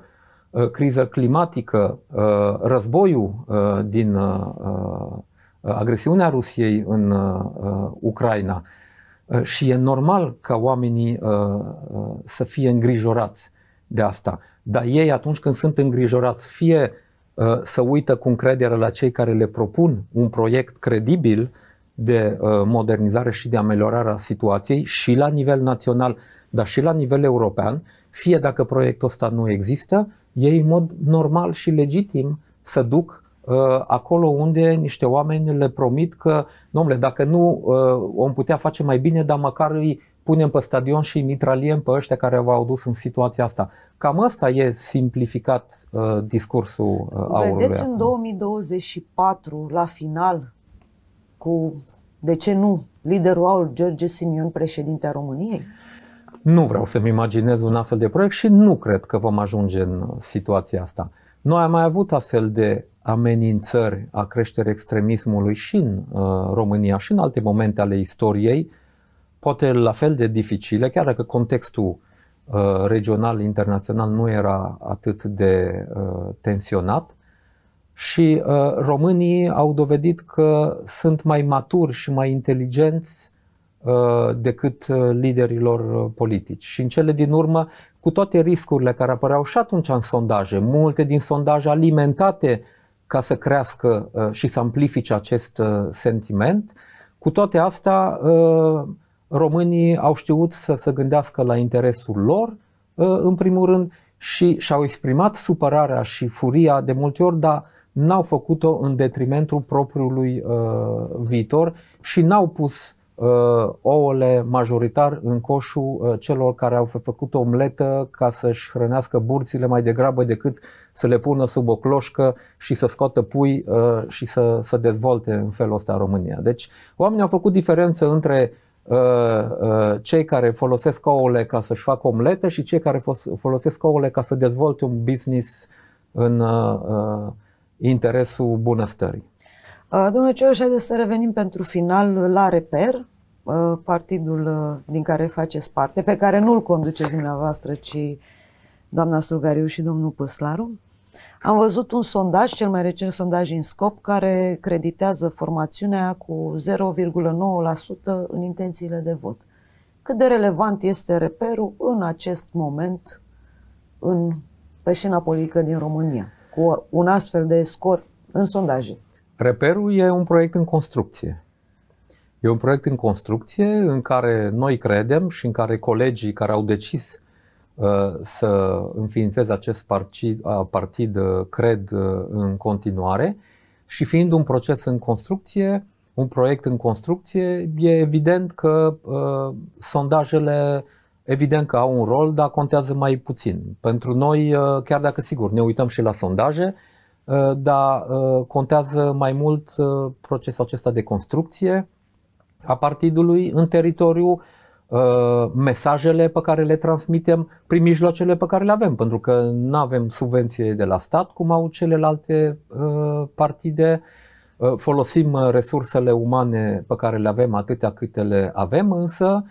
[SPEAKER 2] uh, criză climatică, uh, războiul uh, din agresiunea Rusiei în Ucraina. Și e normal ca oamenii să fie îngrijorați de asta. Dar ei, atunci când sunt îngrijorați, fie Uh, să uită cu încredere la cei care le propun un proiect credibil de uh, modernizare și de ameliorare a situației și la nivel național, dar și la nivel european, fie dacă proiectul ăsta nu există, ei în mod normal și legitim să duc uh, acolo unde niște oameni le promit că, domnule, dacă nu o putea face mai bine, dar măcar îi punem pe stadion și mitraliem pe ăștia care v-au dus în situația asta. Cam asta e simplificat uh, discursul uh, aurului. Vedeți acum. în
[SPEAKER 1] 2024, la final, cu, de ce nu, liderul aur George Simion, președinte a României?
[SPEAKER 2] Nu vreau să-mi imaginez un astfel de proiect și nu cred că vom ajunge în situația asta. Noi am mai avut astfel de amenințări a creșterii extremismului și în uh, România și în alte momente ale istoriei, poate la fel de dificile, chiar dacă contextul uh, regional, internațional nu era atât de uh, tensionat. Și uh, românii au dovedit că sunt mai maturi și mai inteligenți uh, decât uh, liderilor politici. Și în cele din urmă, cu toate riscurile care apăreau și atunci în sondaje, multe din sondaje alimentate ca să crească uh, și să amplifice acest sentiment, cu toate astea românii au știut să se gândească la interesul lor, ă, în primul rând, și și-au exprimat supărarea și furia de multe ori, dar n-au făcut-o în detrimentul propriului uh, viitor și n-au pus uh, ouăle majoritar în coșul uh, celor care au făcut o omletă ca să-și hrănească burțile mai degrabă decât să le pună sub o cloșcă și să scoată pui uh, și să, să dezvolte în felul ăsta România. Deci oamenii au făcut diferență între uh, Uh, uh, cei care folosesc ouăle ca să-și facă omlete și cei care folosesc ouăle ca să dezvolte un business în uh, interesul bunăstării.
[SPEAKER 1] Domnule Cioloș, haideți să revenim pentru final la reper, partidul din care faceți parte, pe care nu-l conduceți dumneavoastră, ci doamna Strugariu și domnul Păslaru. Am văzut un sondaj, cel mai recent sondaj în scop, care creditează formațiunea cu 0,9% în intențiile de vot. Cât de relevant este reperul în acest moment în, pe scena politică din România, cu un astfel de scor în sondaje?
[SPEAKER 2] Reperul e un proiect în construcție. E un proiect în construcție în care noi credem și în care colegii care au decis Uh, să înființez acest partid, uh, partid, uh, cred în continuare și fiind un proces în construcție, un proiect în construcție, e evident că uh, sondajele evident că au un rol, dar contează mai puțin. Pentru noi, uh, chiar dacă sigur ne uităm și la sondaje, uh, dar uh, contează mai mult uh, procesul acesta de construcție a partidului în teritoriu uh, Uh, mesajele pe care le transmitem prin mijloacele pe care le avem, pentru că nu avem subvenție de la stat, cum au celelalte uh, partide, uh, folosim resursele umane pe care le avem atâtea câte le avem, însă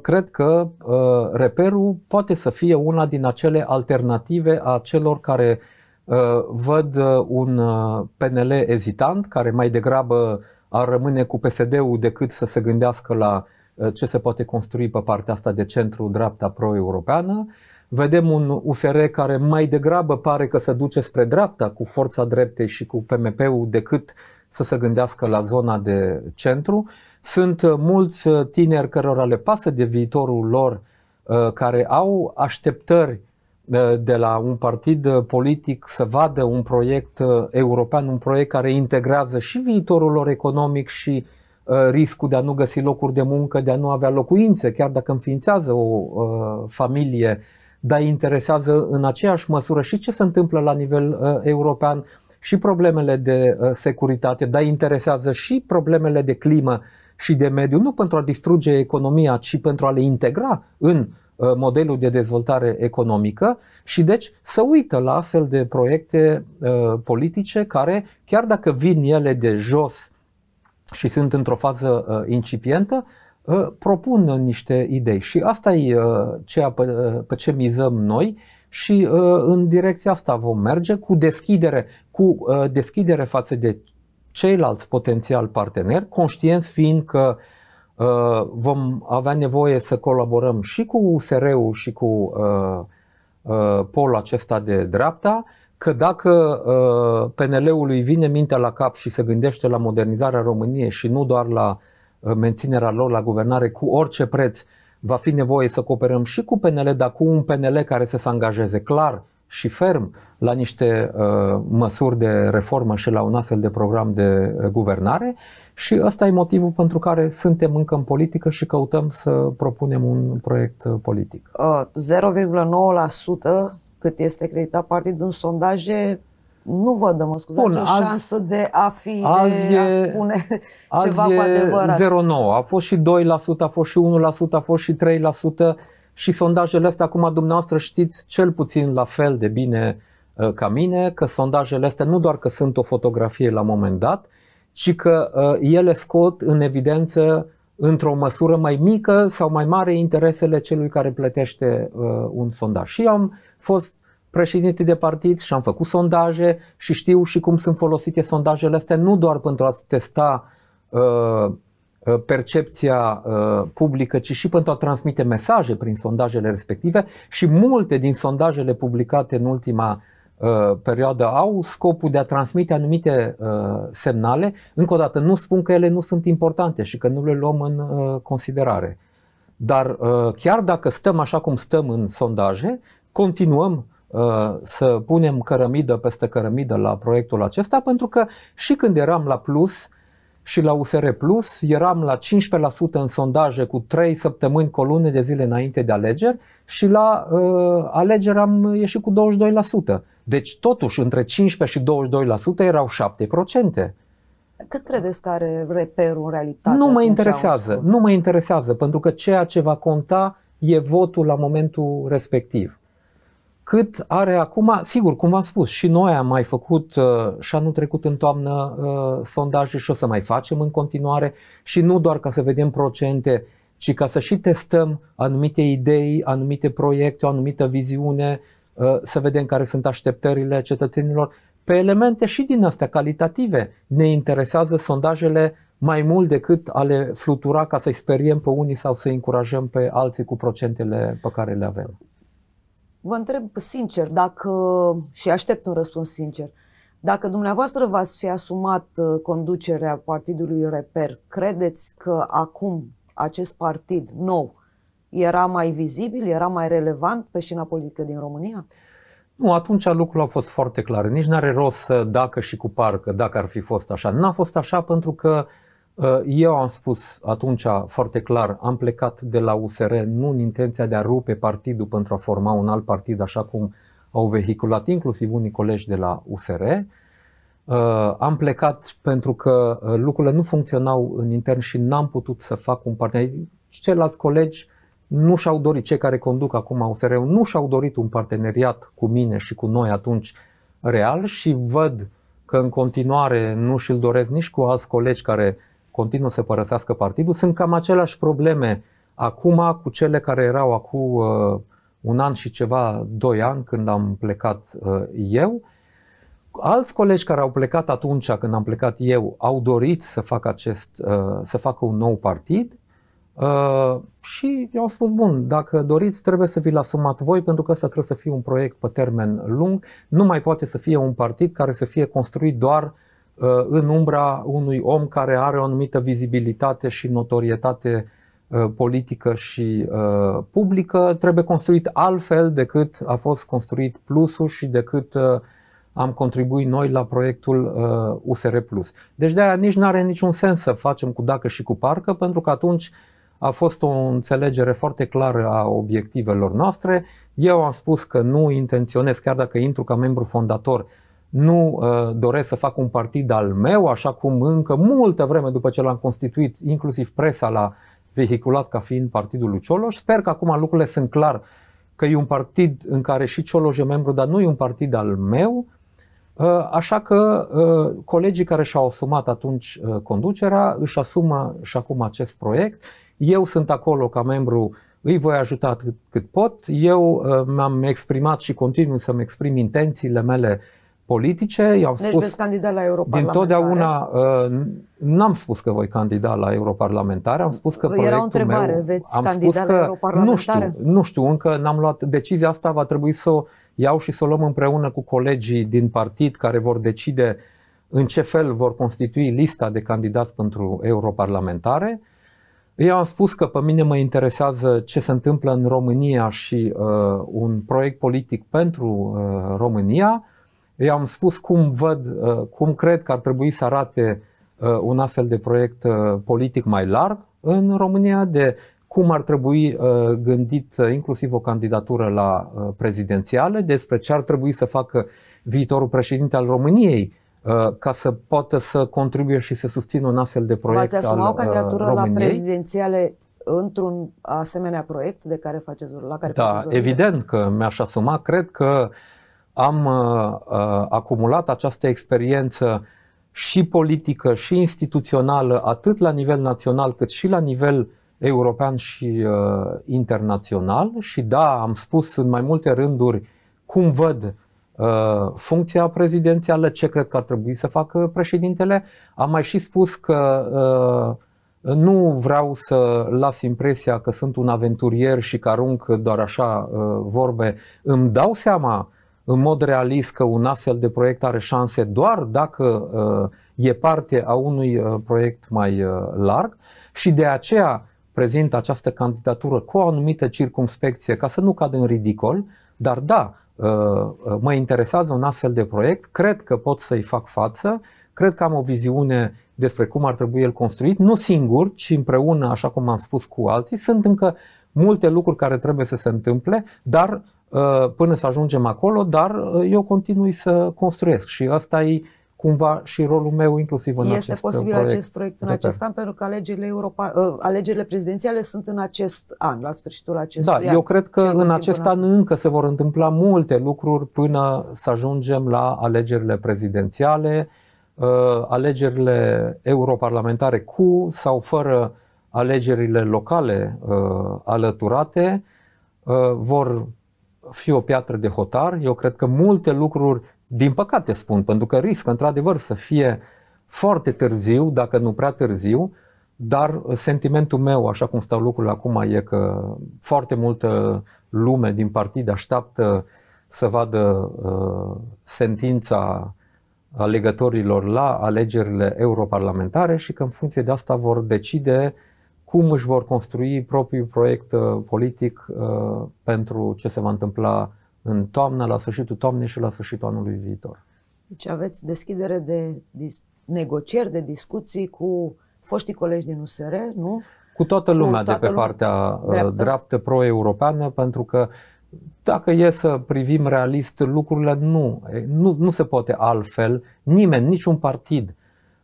[SPEAKER 2] cred că reperul poate să fie una din acele alternative a celor care văd un PNL ezitant, care mai degrabă ar rămâne cu PSD-ul decât să se gândească la Eh, ce se poate construi pe partea asta de centru-dreapta pro-europeană. Vedem un USR care mai degrabă pare că se duce spre dreapta cu forța dreptei și cu PMP-ul decât să se gândească la zona de centru. Sunt eh, mulți eh, tineri cărora le pasă de viitorul lor, care au așteptări de la un partid politic să vadă un proiect european, un proiect care integrează și viitorul lor economic și Uh, riscul de a nu găsi locuri de muncă, de a nu avea locuințe, chiar dacă înființează o uh, familie, dar interesează în aceeași măsură și ce se întâmplă la nivel uh, european și problemele de securitate, dar interesează și problemele de climă și de mediu, nu pentru a distruge economia, ci pentru a le integra în modelul de dezvoltare economică și deci să uită la astfel de proiecte uh, politice care, chiar dacă vin ele de jos și sunt într-o fază uh, incipientă, uh, propun niște idei și asta e uh, ceea pe, pe ce mizăm noi și în direcția asta vom merge cu deschidere, cu deschidere față de ceilalți potențial parteneri, conștienți fiind că vom avea nevoie să colaborăm și cu USR-ul și cu polul acesta de dreapta, că dacă uh, PNL-ul îi vine mintea la cap și se gândește la modernizarea României și nu doar la uh, menținerea lor la guvernare cu orice preț, va fi nevoie să cooperăm și cu PNL, dar cu un PNL care să se angajeze clar și ferm la niște uh, măsuri de reformă și la un astfel de program de uh, guvernare și ăsta e motivul pentru care suntem încă în politică și căutăm să propunem un proiect uh, politic.
[SPEAKER 1] 0,9% uh, cât este creditat partidul în sondaje, nu văd, mă scuzați, Bun, o azi, șansă de a fi, azi de a spune azi ceva cu adevărat. 0,9.
[SPEAKER 2] A fost și 2%, a fost și 1%, a fost și 3% și sondajele astea, acum dumneavoastră știți cel puțin la fel de bine uh, ca mine, că sondajele astea nu doar că sunt o fotografie la moment dat, ci că uh, ele scot în evidență într-o măsură mai mică sau mai mare interesele celui care plătește uh, un sondaj. Și am fost președinte de partid și am făcut sondaje și știu și cum sunt folosite sondajele astea, nu doar pentru a testa uh, uh, percepția uh, publică, ci și pentru a transmite mesaje prin sondajele respective și multe din sondajele publicate în ultima uh, perioadă au scopul de a transmite anumite uh, semnale. Încă o dată, nu spun că ele nu sunt importante și că nu le luăm în uh, considerare. Dar uh, chiar dacă stăm așa cum stăm în sondaje, continuăm uh, să punem cărămidă peste cărămidă la proiectul acesta, pentru că și când eram la plus și la USR Plus, eram la 15% în sondaje cu 3 săptămâni, cu lună de zile înainte de alegeri și la uh, alegeri am ieșit cu 22%. Deci totuși între 15 și 22% erau 7%.
[SPEAKER 1] Cât credeți că are reperul în realitate? Nu mă interesează,
[SPEAKER 2] nu mă interesează, pentru că ceea ce va conta e votul la momentul respectiv cât are acum, sigur, cum v-am spus, și noi am mai făcut uh, și anul trecut în toamnă uh, sondaje și o să mai facem în continuare și nu doar ca să vedem procente, ci ca să și testăm anumite idei, anumite proiecte, o anumită viziune, uh, să vedem care sunt așteptările cetățenilor pe elemente și din astea calitative. Ne interesează sondajele mai mult decât a le flutura ca să-i speriem pe unii sau să-i încurajăm pe alții cu procentele pe care le avem.
[SPEAKER 1] Vă întreb sincer dacă, și aștept un răspuns sincer, dacă dumneavoastră v-ați fi asumat uh, conducerea partidului Reper, credeți că acum acest partid nou era mai vizibil, era mai relevant pe scena politică din România?
[SPEAKER 2] Nu, atunci lucrul a fost foarte clar. Nici n-are rost să dacă și cu parcă, dacă ar fi fost așa. N-a fost așa pentru că uh, Uh, eu am spus atunci foarte clar, am plecat de la USR nu în intenția de a rupe partidul pentru a forma un alt partid, așa cum au vehiculat inclusiv unii colegi de la USR. Uh, am plecat pentru că uh, lucrurile nu funcționau în intern și n-am putut să fac un parteneriat. Adică, ceilalți colegi nu și-au dorit, cei care conduc acum usr nu și-au dorit un parteneriat cu mine și cu noi atunci real și văd că în continuare nu și-l doresc nici cu alți colegi care uh, continuă să părăsească partidul, sunt cam aceleași probleme acum cu cele care erau acum uh, un an și ceva, doi ani, când am plecat uh, eu. Alți colegi care au plecat atunci când am plecat eu au dorit să facă, acest, uh, să facă un nou partid și i-au spus, bun, dacă doriți trebuie să vi-l asumați voi pentru că ăsta trebuie să fie un proiect pe termen lung, nu mai poate să fie un partid care să fie construit doar uh, Uh, în umbra unui om care are o anumită vizibilitate și notorietate uh, politică și uh, publică, trebuie construit altfel decât a fost construit plusul și decât am contribuit noi la proiectul USR Plus. Deci de aia nici nu are niciun sens să facem cu dacă și cu parcă, pentru că atunci a fost o înțelegere foarte clară a obiectivelor noastre. Eu am spus că nu intenționez, chiar dacă intru ca membru fondator, nu uh, doresc să fac un partid al meu, așa cum încă multă vreme după ce l-am constituit, inclusiv presa l-a vehiculat ca fiind partidul lui Cioloș. Sper că acum lucrurile sunt clar că e un partid în care și Cioloș e membru, dar nu e un partid al meu. Uh, așa că uh, colegii care și-au asumat atunci uh, conducerea își asumă și acum acest proiect. Eu sunt acolo ca membru îi voi ajuta cât, cât pot. Eu mi-am exprimat și continui să-mi exprim intențiile mele politice. Am au deci spus, veți
[SPEAKER 1] candida la europarlamentare? Din totdeauna
[SPEAKER 2] uh, n-am spus că voi candida la europarlamentare, am spus că Era o întrebare, meu, veți am candida spus la europarlamentare? Nu știu, nu știu, încă n-am luat decizia asta, va trebui să o iau și să o luăm împreună cu colegii din partid care vor decide în ce fel vor constitui lista de candidați pentru europarlamentare. Eu am spus că pe mine mă interesează ce se întâmplă în România și uh, un proiect politic pentru uh, România. Eu am spus cum văd, uh, cum cred că ar trebui să arate uh, un astfel de proiect uh, politic mai larg în România, de cum ar trebui gândit inclusiv o candidatură la prezidențiale, despre ce ar trebui să facă viitorul președinte al României ca să poată să contribuie și să susțină un astfel de proiect al ați asuma o candidatură României. la
[SPEAKER 1] prezidențiale într-un asemenea proiect de care faceți, la care da, faceți
[SPEAKER 2] evident că mi-aș asuma. Cred că uh, am uh, uh, acumulat această experiență și politică și instituțională, atât la nivel național cât și la nivel european și uh, internațional. Și da, am spus în mai multe rânduri cum văd uh, funcția prezidențială, ce cred că ar trebui să facă președintele. Am mai și spus că uh, nu vreau să las impresia că sunt un aventurier și că arunc doar așa uh, vorbe. Îmi dau seama în mod realist că un astfel de proiect are șanse doar dacă uh, e parte a unui uh, proiect mai uh, larg și de aceea prezint această candidatură cu o anumită circumspecție ca să nu cad în ridicol, dar da, mă interesează un astfel de proiect, cred că pot să-i fac față, cred că am o viziune despre cum ar trebui el construit, nu singur, ci împreună, așa cum am spus cu alții, sunt încă multe lucruri care trebuie să se întâmple, dar Uh, până să ajungem acolo, dar uh, eu continui să construiesc și asta e cumva și rolul meu inclusiv în este acest Este posibil proiect. acest proiect în acest an
[SPEAKER 1] pentru că alegerile, Europa, uh, alegerile prezidențiale sunt în acest an, la sfârșitul acestui da, an. Da, eu cred că în acest an
[SPEAKER 2] încă se vor întâmpla multe lucruri până să ajungem la alegerile prezidențiale, alegerile europarlamentare cu sau fără alegerile locale alăturate vor fi o piatră de hotar. Eu cred că multe lucruri, din păcate spun, pentru că riscă într-adevăr să fie foarte târziu, dacă nu prea târziu, dar sentimentul meu, așa cum stau lucrurile acum, e că foarte multă lume din partid așteaptă să vadă uh, sentința alegătorilor la alegerile europarlamentare și că în funcție de asta vor decide cum își vor construi propriul proiect uh, politic uh, pentru ce se va întâmpla în toamnă, la sfârșitul toamnei și la sfârșitul anului viitor.
[SPEAKER 1] Deci aveți deschidere de dis- negocieri, de discuții cu foștii colegi din USR, nu?
[SPEAKER 2] Cu toată lumea cu toată de pe lumea partea uh, dreaptă, dreaptă pro-europeană, pentru că dacă e să privim realist lucrurile, nu, nu, nu se poate altfel. Nimeni, niciun partid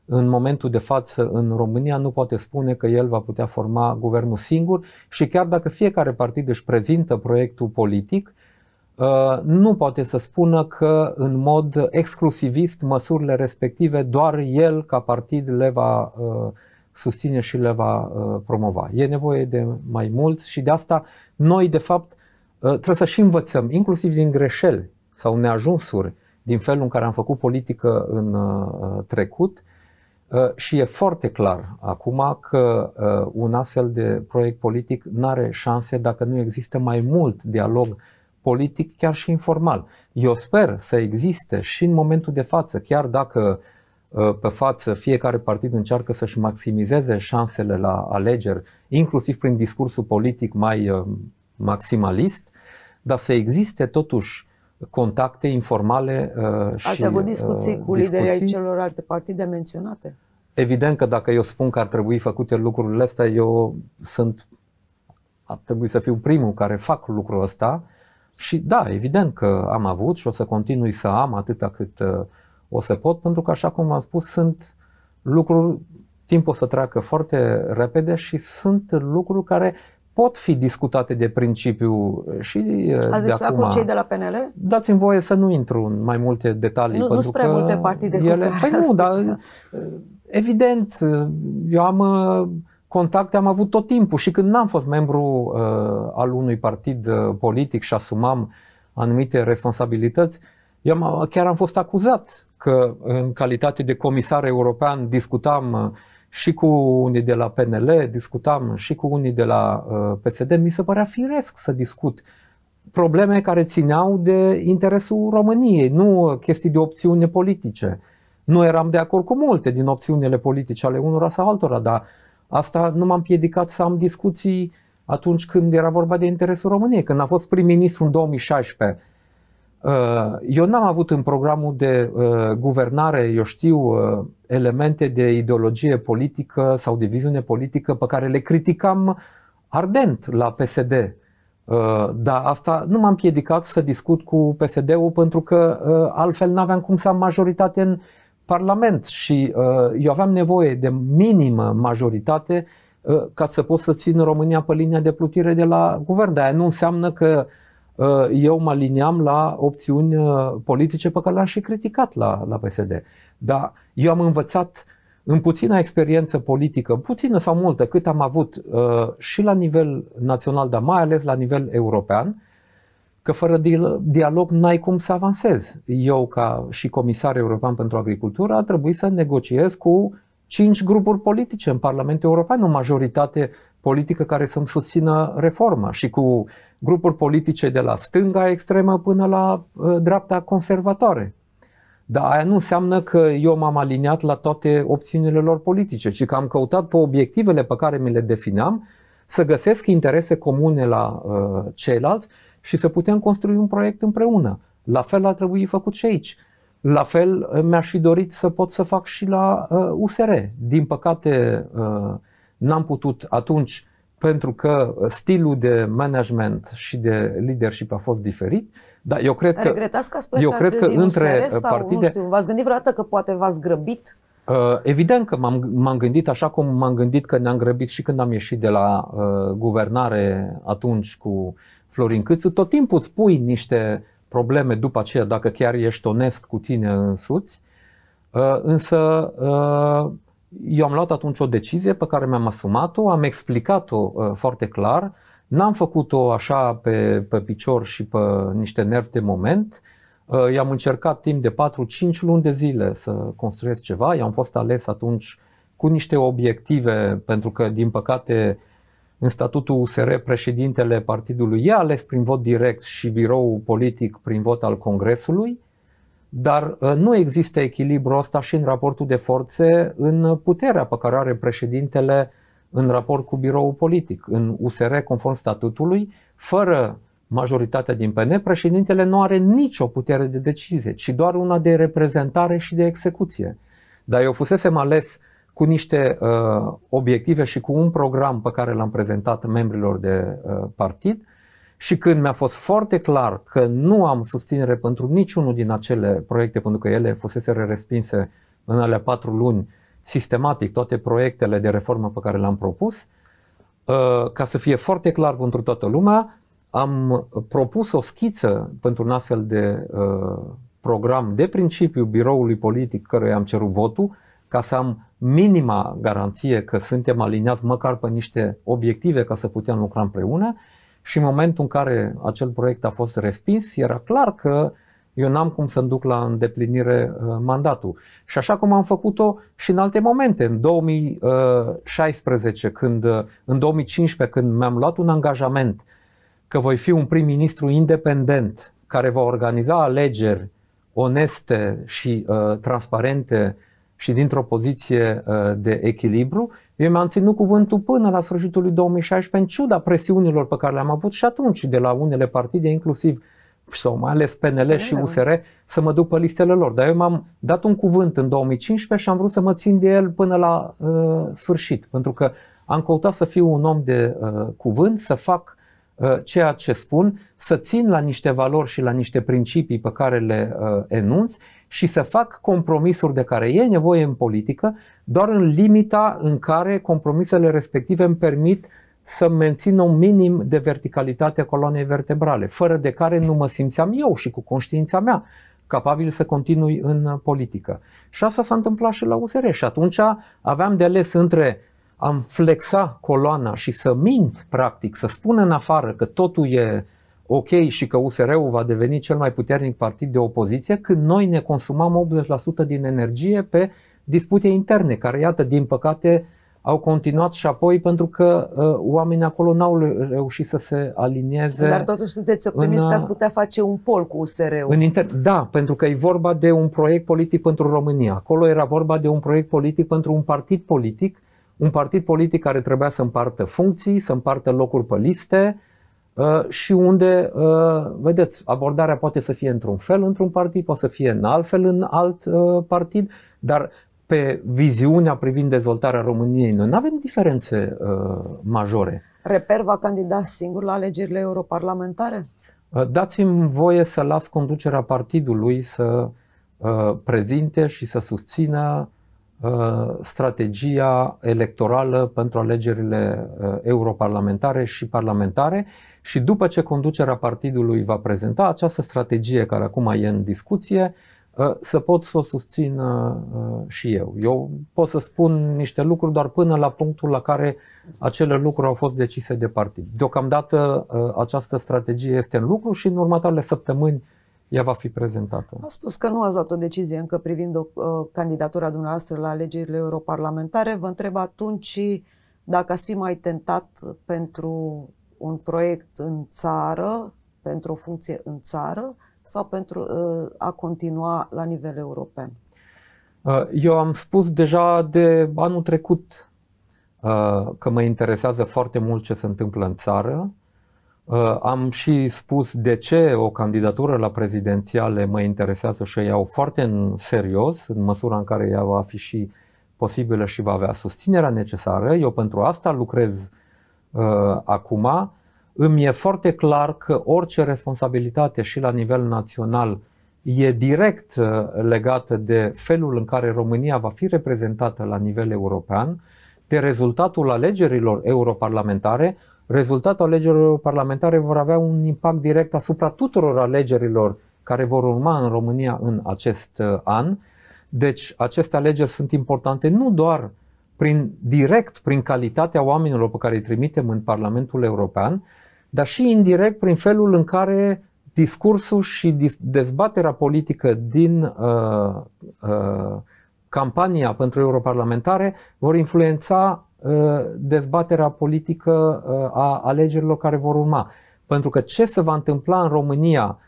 [SPEAKER 2] în momentul de față în România nu poate spune că el va putea forma guvernul singur și chiar dacă fiecare partid își prezintă proiectul politic, uh, nu poate să spună că în mod exclusivist măsurile respective doar el ca partid le va uh, susține și le va uh, promova. E nevoie de mai mulți și de asta noi de fapt trebuie să și învățăm, inclusiv din greșeli sau neajunsuri din felul în care am făcut politică în trecut, Uh, și e foarte clar acum că uh, un astfel de proiect politic nu are șanse dacă nu există mai mult dialog politic, chiar și informal. Eu sper să existe și în momentul de față, chiar dacă uh, pe față fiecare partid încearcă să-și maximizeze șansele la alegeri, inclusiv prin discursul politic mai maximalist, dar să existe totuși contacte informale. Uh, Ați și, avut uh, discuții uh, cu liderii discuții?
[SPEAKER 1] celor alte partide menționate?
[SPEAKER 2] Evident că dacă eu spun că ar trebui făcute lucrurile astea, eu sunt, ar trebui să fiu primul care fac lucrul ăsta și da, evident că am avut și o să continui să am atâta cât uh, o să pot, pentru că așa cum am spus, sunt lucruri, timpul o să treacă foarte repede și sunt lucruri care pot fi discutate de principiu uh, și uh, Azi, de acum. cei de la PNL? Dați-mi voie să nu intru în mai multe detalii. Nu, nu spre prea multe partide ele... Păi nu, dar uh, evident, eu am contacte am avut tot timpul și când n-am fost membru uh, al unui partid uh, politic și asumam anumite responsabilități, eu am, chiar am fost acuzat că în calitate de comisar european discutam uh, și cu unii de la PNL, discutam și cu unii de la uh, PSD, mi se părea firesc să discut probleme care țineau de interesul României, nu chestii de opțiune politice. Nu eram de acord cu multe din opțiunile politice ale unora sau altora, dar asta nu m-am piedicat să am discuții atunci când era vorba de interesul României. Când a fost prim-ministru în 2016, Uh, eu n-am avut în programul de uh, guvernare, eu știu, uh, elemente de ideologie politică sau de viziune politică pe care le criticam ardent la PSD. Dar asta nu m am piedicat să discut cu PSD-ul pentru că altfel n-aveam cum să am majoritate în Parlament și eu aveam nevoie de minimă majoritate ca să pot să țin România pe linia de plutire de la guvern. Dar nu înseamnă că Eh, eu mă aliniam la opțiuni eh, politice pe care le-am și criticat la, la PSD. Dar eu am învățat în puțină experiență politică, puțină sau multă, cât am avut eh, și la nivel național, dar mai ales la nivel european, că fără dialog n-ai cum să avansezi. Eu, ca și comisar european pentru agricultură, a trebuit să negociez cu cinci grupuri politice în Parlamentul European, o majoritate politică care să-mi susțină reforma și cu grupuri politice de la stânga extremă până la uh, dreapta conservatoare. Dar aia nu înseamnă că eu m-am aliniat la toate opțiunile lor politice, ci că am căutat pe obiectivele pe care mi le defineam să găsesc interese comune la uh, ceilalți și să putem construi un proiect împreună. La fel a trebuit făcut și aici. La fel uh, mi-aș fi dorit să pot să fac și la uh, USR. Din păcate, uh, N-am putut atunci pentru că stilul de management și de leadership a fost diferit. Dar eu cred că, Regretați că ați plecat eu cred că între sau, partide... Nu știu,
[SPEAKER 1] v-ați gândit vreodată că poate v-ați grăbit?
[SPEAKER 2] Uh, evident că m-am, m-am gândit așa cum m-am gândit că ne-am grăbit și când am ieșit de la uh, guvernare atunci cu Florin Câțu. Tot timpul îți pui niște probleme după aceea dacă chiar ești onest cu tine însuți. Uh, însă uh, eu am luat atunci o decizie pe care mi-am asumat-o, am explicat-o uh, foarte clar, n-am făcut-o așa pe, pe picior și pe niște nervi de moment. Uh, i-am încercat timp de 4-5 luni de zile să construiesc ceva, i-am fost ales atunci cu niște obiective, pentru că, din păcate, în statutul USR, președintele partidului e ales prin vot direct și birou politic prin vot al Congresului dar uh, nu există echilibru ăsta și în raportul de forțe în puterea pe care are președintele în raport cu biroul politic. În USR, conform statutului, fără majoritatea din PN, președintele nu are nicio putere de decizie, ci doar una de reprezentare și de execuție. Dar eu fusesem ales cu niște uh, obiective și cu un program pe care l-am prezentat membrilor de uh, partid și când mi-a fost foarte clar că nu am susținere pentru niciunul din acele proiecte, pentru că ele fuseseră respinse în alea patru luni, sistematic toate proiectele de reformă pe care le-am propus, ă, ca să fie foarte clar pentru toată lumea, am propus o schiță pentru un astfel de ă, program de principiu biroului politic căruia am cerut votul, ca să am minima garanție că suntem aliniați măcar pe niște obiective ca să putem lucra împreună și în momentul în care acel proiect a fost respins, era clar că eu n-am cum să-mi duc la îndeplinire uh, mandatul. Și așa cum am făcut-o și în alte momente, în 2016, când, uh, în 2015, când mi-am luat un angajament că voi fi un prim-ministru independent care va organiza alegeri oneste și uh, transparente și dintr-o poziție uh, de echilibru, eu mi-am ținut cuvântul până la sfârșitul lui 2016, în ciuda presiunilor pe care le-am avut și atunci de la unele partide, inclusiv sau mai ales PNL și da. USR, să mă duc pe listele lor. Dar eu m-am dat un cuvânt în 2015 și am vrut să mă țin de el până la uh, sfârșit, pentru că am căutat să fiu un om de uh, cuvânt, să fac uh, ceea ce spun, să țin la niște valori și la niște principii pe care le uh, enunț și să fac compromisuri de care e nevoie în politică, doar în limita în care compromisele respective îmi permit să mențin un minim de verticalitate a coloanei vertebrale, fără de care nu mă simțeam eu și cu conștiința mea capabil să continui în politică. Și asta s-a întâmplat și la USR și atunci aveam de ales între am flexa coloana și să mint, practic, să spun în afară că totul e uh, ok și că USR-ul va deveni cel mai puternic partid de opoziție când noi ne consumam 80% din energie pe dispute interne, care, iată, din păcate, au continuat și apoi pentru că uh, oamenii acolo n-au reușit să se alinieze. Dar totuși
[SPEAKER 1] sunteți optimist în, că uh, ați putea face un pol cu USR-ul. În
[SPEAKER 2] inter- da, pentru că e vorba de un proiect politic pentru România. Acolo era vorba de un proiect politic pentru un partid politic, un partid politic care trebuia să împartă funcții, să împartă locuri pe liste, Uh, și unde, uh, vedeți, abordarea poate să fie într-un fel într-un partid, poate să fie în alt fel în alt uh, partid, dar pe viziunea privind dezvoltarea României, noi nu avem diferențe majore.
[SPEAKER 1] Reper va candida singur la alegerile europarlamentare?
[SPEAKER 2] Dați-mi voie să las conducerea partidului să prezinte și să susțină strategia electorală pentru alegerile europarlamentare și parlamentare și după ce conducerea partidului va prezenta această strategie care acum e în discuție, ă, să pot să o susțin ă, ă, și eu. Eu pot să spun niște lucruri doar până la punctul la care acele lucruri au fost decise de partid. Deocamdată această strategie este în lucru și în următoarele săptămâni ea va fi prezentată. A
[SPEAKER 1] spus că nu ați luat o decizie încă privind o, candidatura dumneavoastră la alegerile europarlamentare. Vă întreb atunci dacă ați fi mai tentat pentru un proiect în țară, pentru o funcție în țară sau pentru ă, a continua la nivel european?
[SPEAKER 2] Ă, eu am spus deja de anul trecut ă, că mă interesează foarte mult ce se întâmplă în țară. Am și spus de ce o candidatură la prezidențiale mă interesează și o iau foarte în serios, în măsura în care ea va fi și posibilă și va avea susținerea necesară. Eu pentru asta lucrez Uh, acum, îmi e foarte clar că orice responsabilitate și la nivel național e direct uh, legată de felul în care România va fi reprezentată la nivel european, pe rezultatul alegerilor europarlamentare, rezultatul alegerilor parlamentare vor avea un impact direct asupra tuturor alegerilor care vor urma în România în acest uh, an. Deci aceste alegeri sunt importante nu doar prin, direct prin calitatea oamenilor pe care îi trimitem în Parlamentul European, dar și indirect prin felul în care discursul și dezbaterea politică din uh, uh, campania pentru europarlamentare vor influența uh, dezbaterea politică uh, a alegerilor care vor urma. Pentru că ce se va întâmpla în România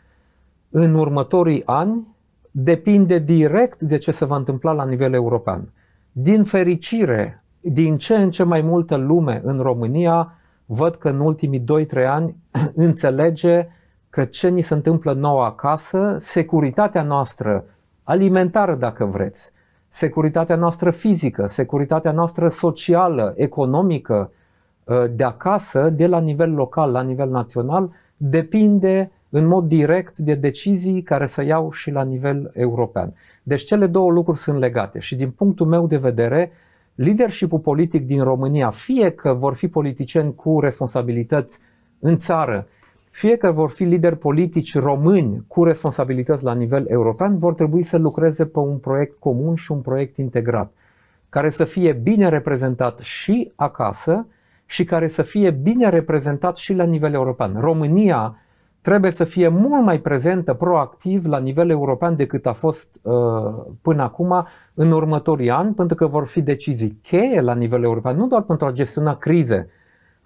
[SPEAKER 2] în următorii ani depinde direct de ce se va întâmpla la nivel european. Din fericire, din ce în ce mai multă lume în România văd că în ultimii 2-3 ani *clears throat* înțelege că ce ni se întâmplă nouă acasă, securitatea noastră alimentară, dacă vreți, securitatea noastră fizică, securitatea noastră socială, economică, ă, de acasă, de la nivel local la nivel național, depinde în mod direct de decizii care se iau și la nivel european. Deci cele două lucruri sunt legate și din punctul meu de vedere, leadership politic din România, fie că vor fi politicieni cu responsabilități în țară, fie că vor fi lideri politici români cu responsabilități la nivel european, vor trebui să lucreze pe un proiect comun și un proiect integrat, care să fie bine reprezentat și acasă și care să fie bine reprezentat și la nivel european. România trebuie să fie mult mai prezentă proactiv la nivel european decât a fost uh, până acum în următorii ani, pentru că vor fi decizii cheie la nivel european, nu doar pentru a gestiona crize,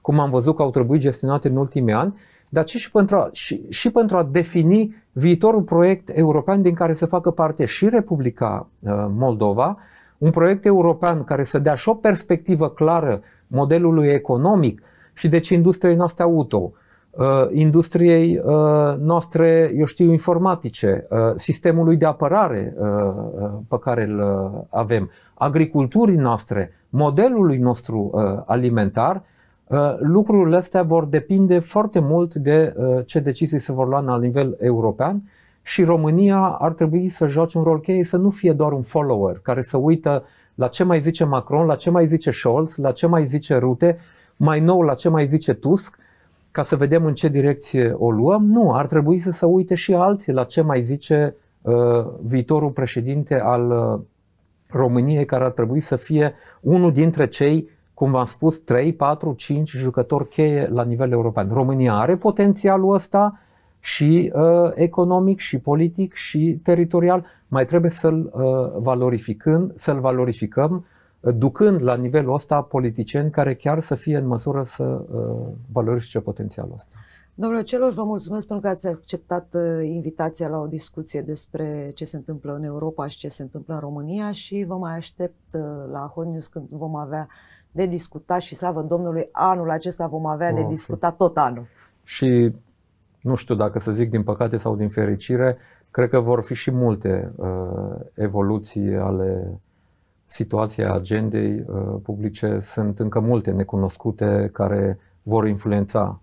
[SPEAKER 2] cum am văzut că au trebuit gestionate în ultimii ani, dar ci și pentru a, și, și pentru a defini viitorul proiect european din care să facă parte și Republica uh, Moldova, un proiect european care să dea și o perspectivă clară modelului economic și deci industriei noastre auto, uh, Uh, industriei uh, noastre, eu știu, informatice, uh, sistemului de apărare pe care îl avem, agriculturii noastre, modelului nostru alimentar, lucrurile astea vor depinde foarte mult de ce decizii se vor lua la nivel european și România ar trebui să joace un rol cheie, să nu fie doar un follower care să uită la ce mai zice Macron, la ce mai zice Scholz, la ce mai zice Rute, mai nou la ce mai zice Tusk, ca să vedem în ce direcție o luăm. Nu, ar trebui să se uite și alții la ce mai zice uh, viitorul președinte al uh, României, care ar trebui să fie unul dintre cei, cum v-am spus, 3, 4, 5 jucători cheie la nivel european. România are potențialul ăsta și uh, economic, și politic, și teritorial. Mai trebuie să-l uh, valorificăm, să-l valorificăm ducând la nivelul ăsta politicieni care chiar să fie în măsură să uh, valorifice potențialul ăsta.
[SPEAKER 1] Domnule Celor, vă mulțumesc pentru că ați acceptat uh, invitația la o discuție despre ce se întâmplă în Europa și ce se întâmplă în România și vă mai aștept uh, la Hot News când vom avea de discutat și slavă Domnului, anul acesta vom avea okay. de discutat tot anul.
[SPEAKER 2] Și nu știu dacă să zic din păcate sau din fericire, cred că vor fi și multe uh, evoluții ale situația agendei uh, publice sunt încă multe necunoscute care vor influența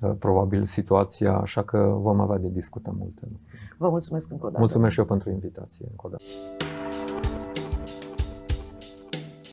[SPEAKER 2] uh, probabil situația, așa că vom avea de discutat multe. Vă mulțumesc încă o dată. Mulțumesc și eu pentru invitație încă o dată.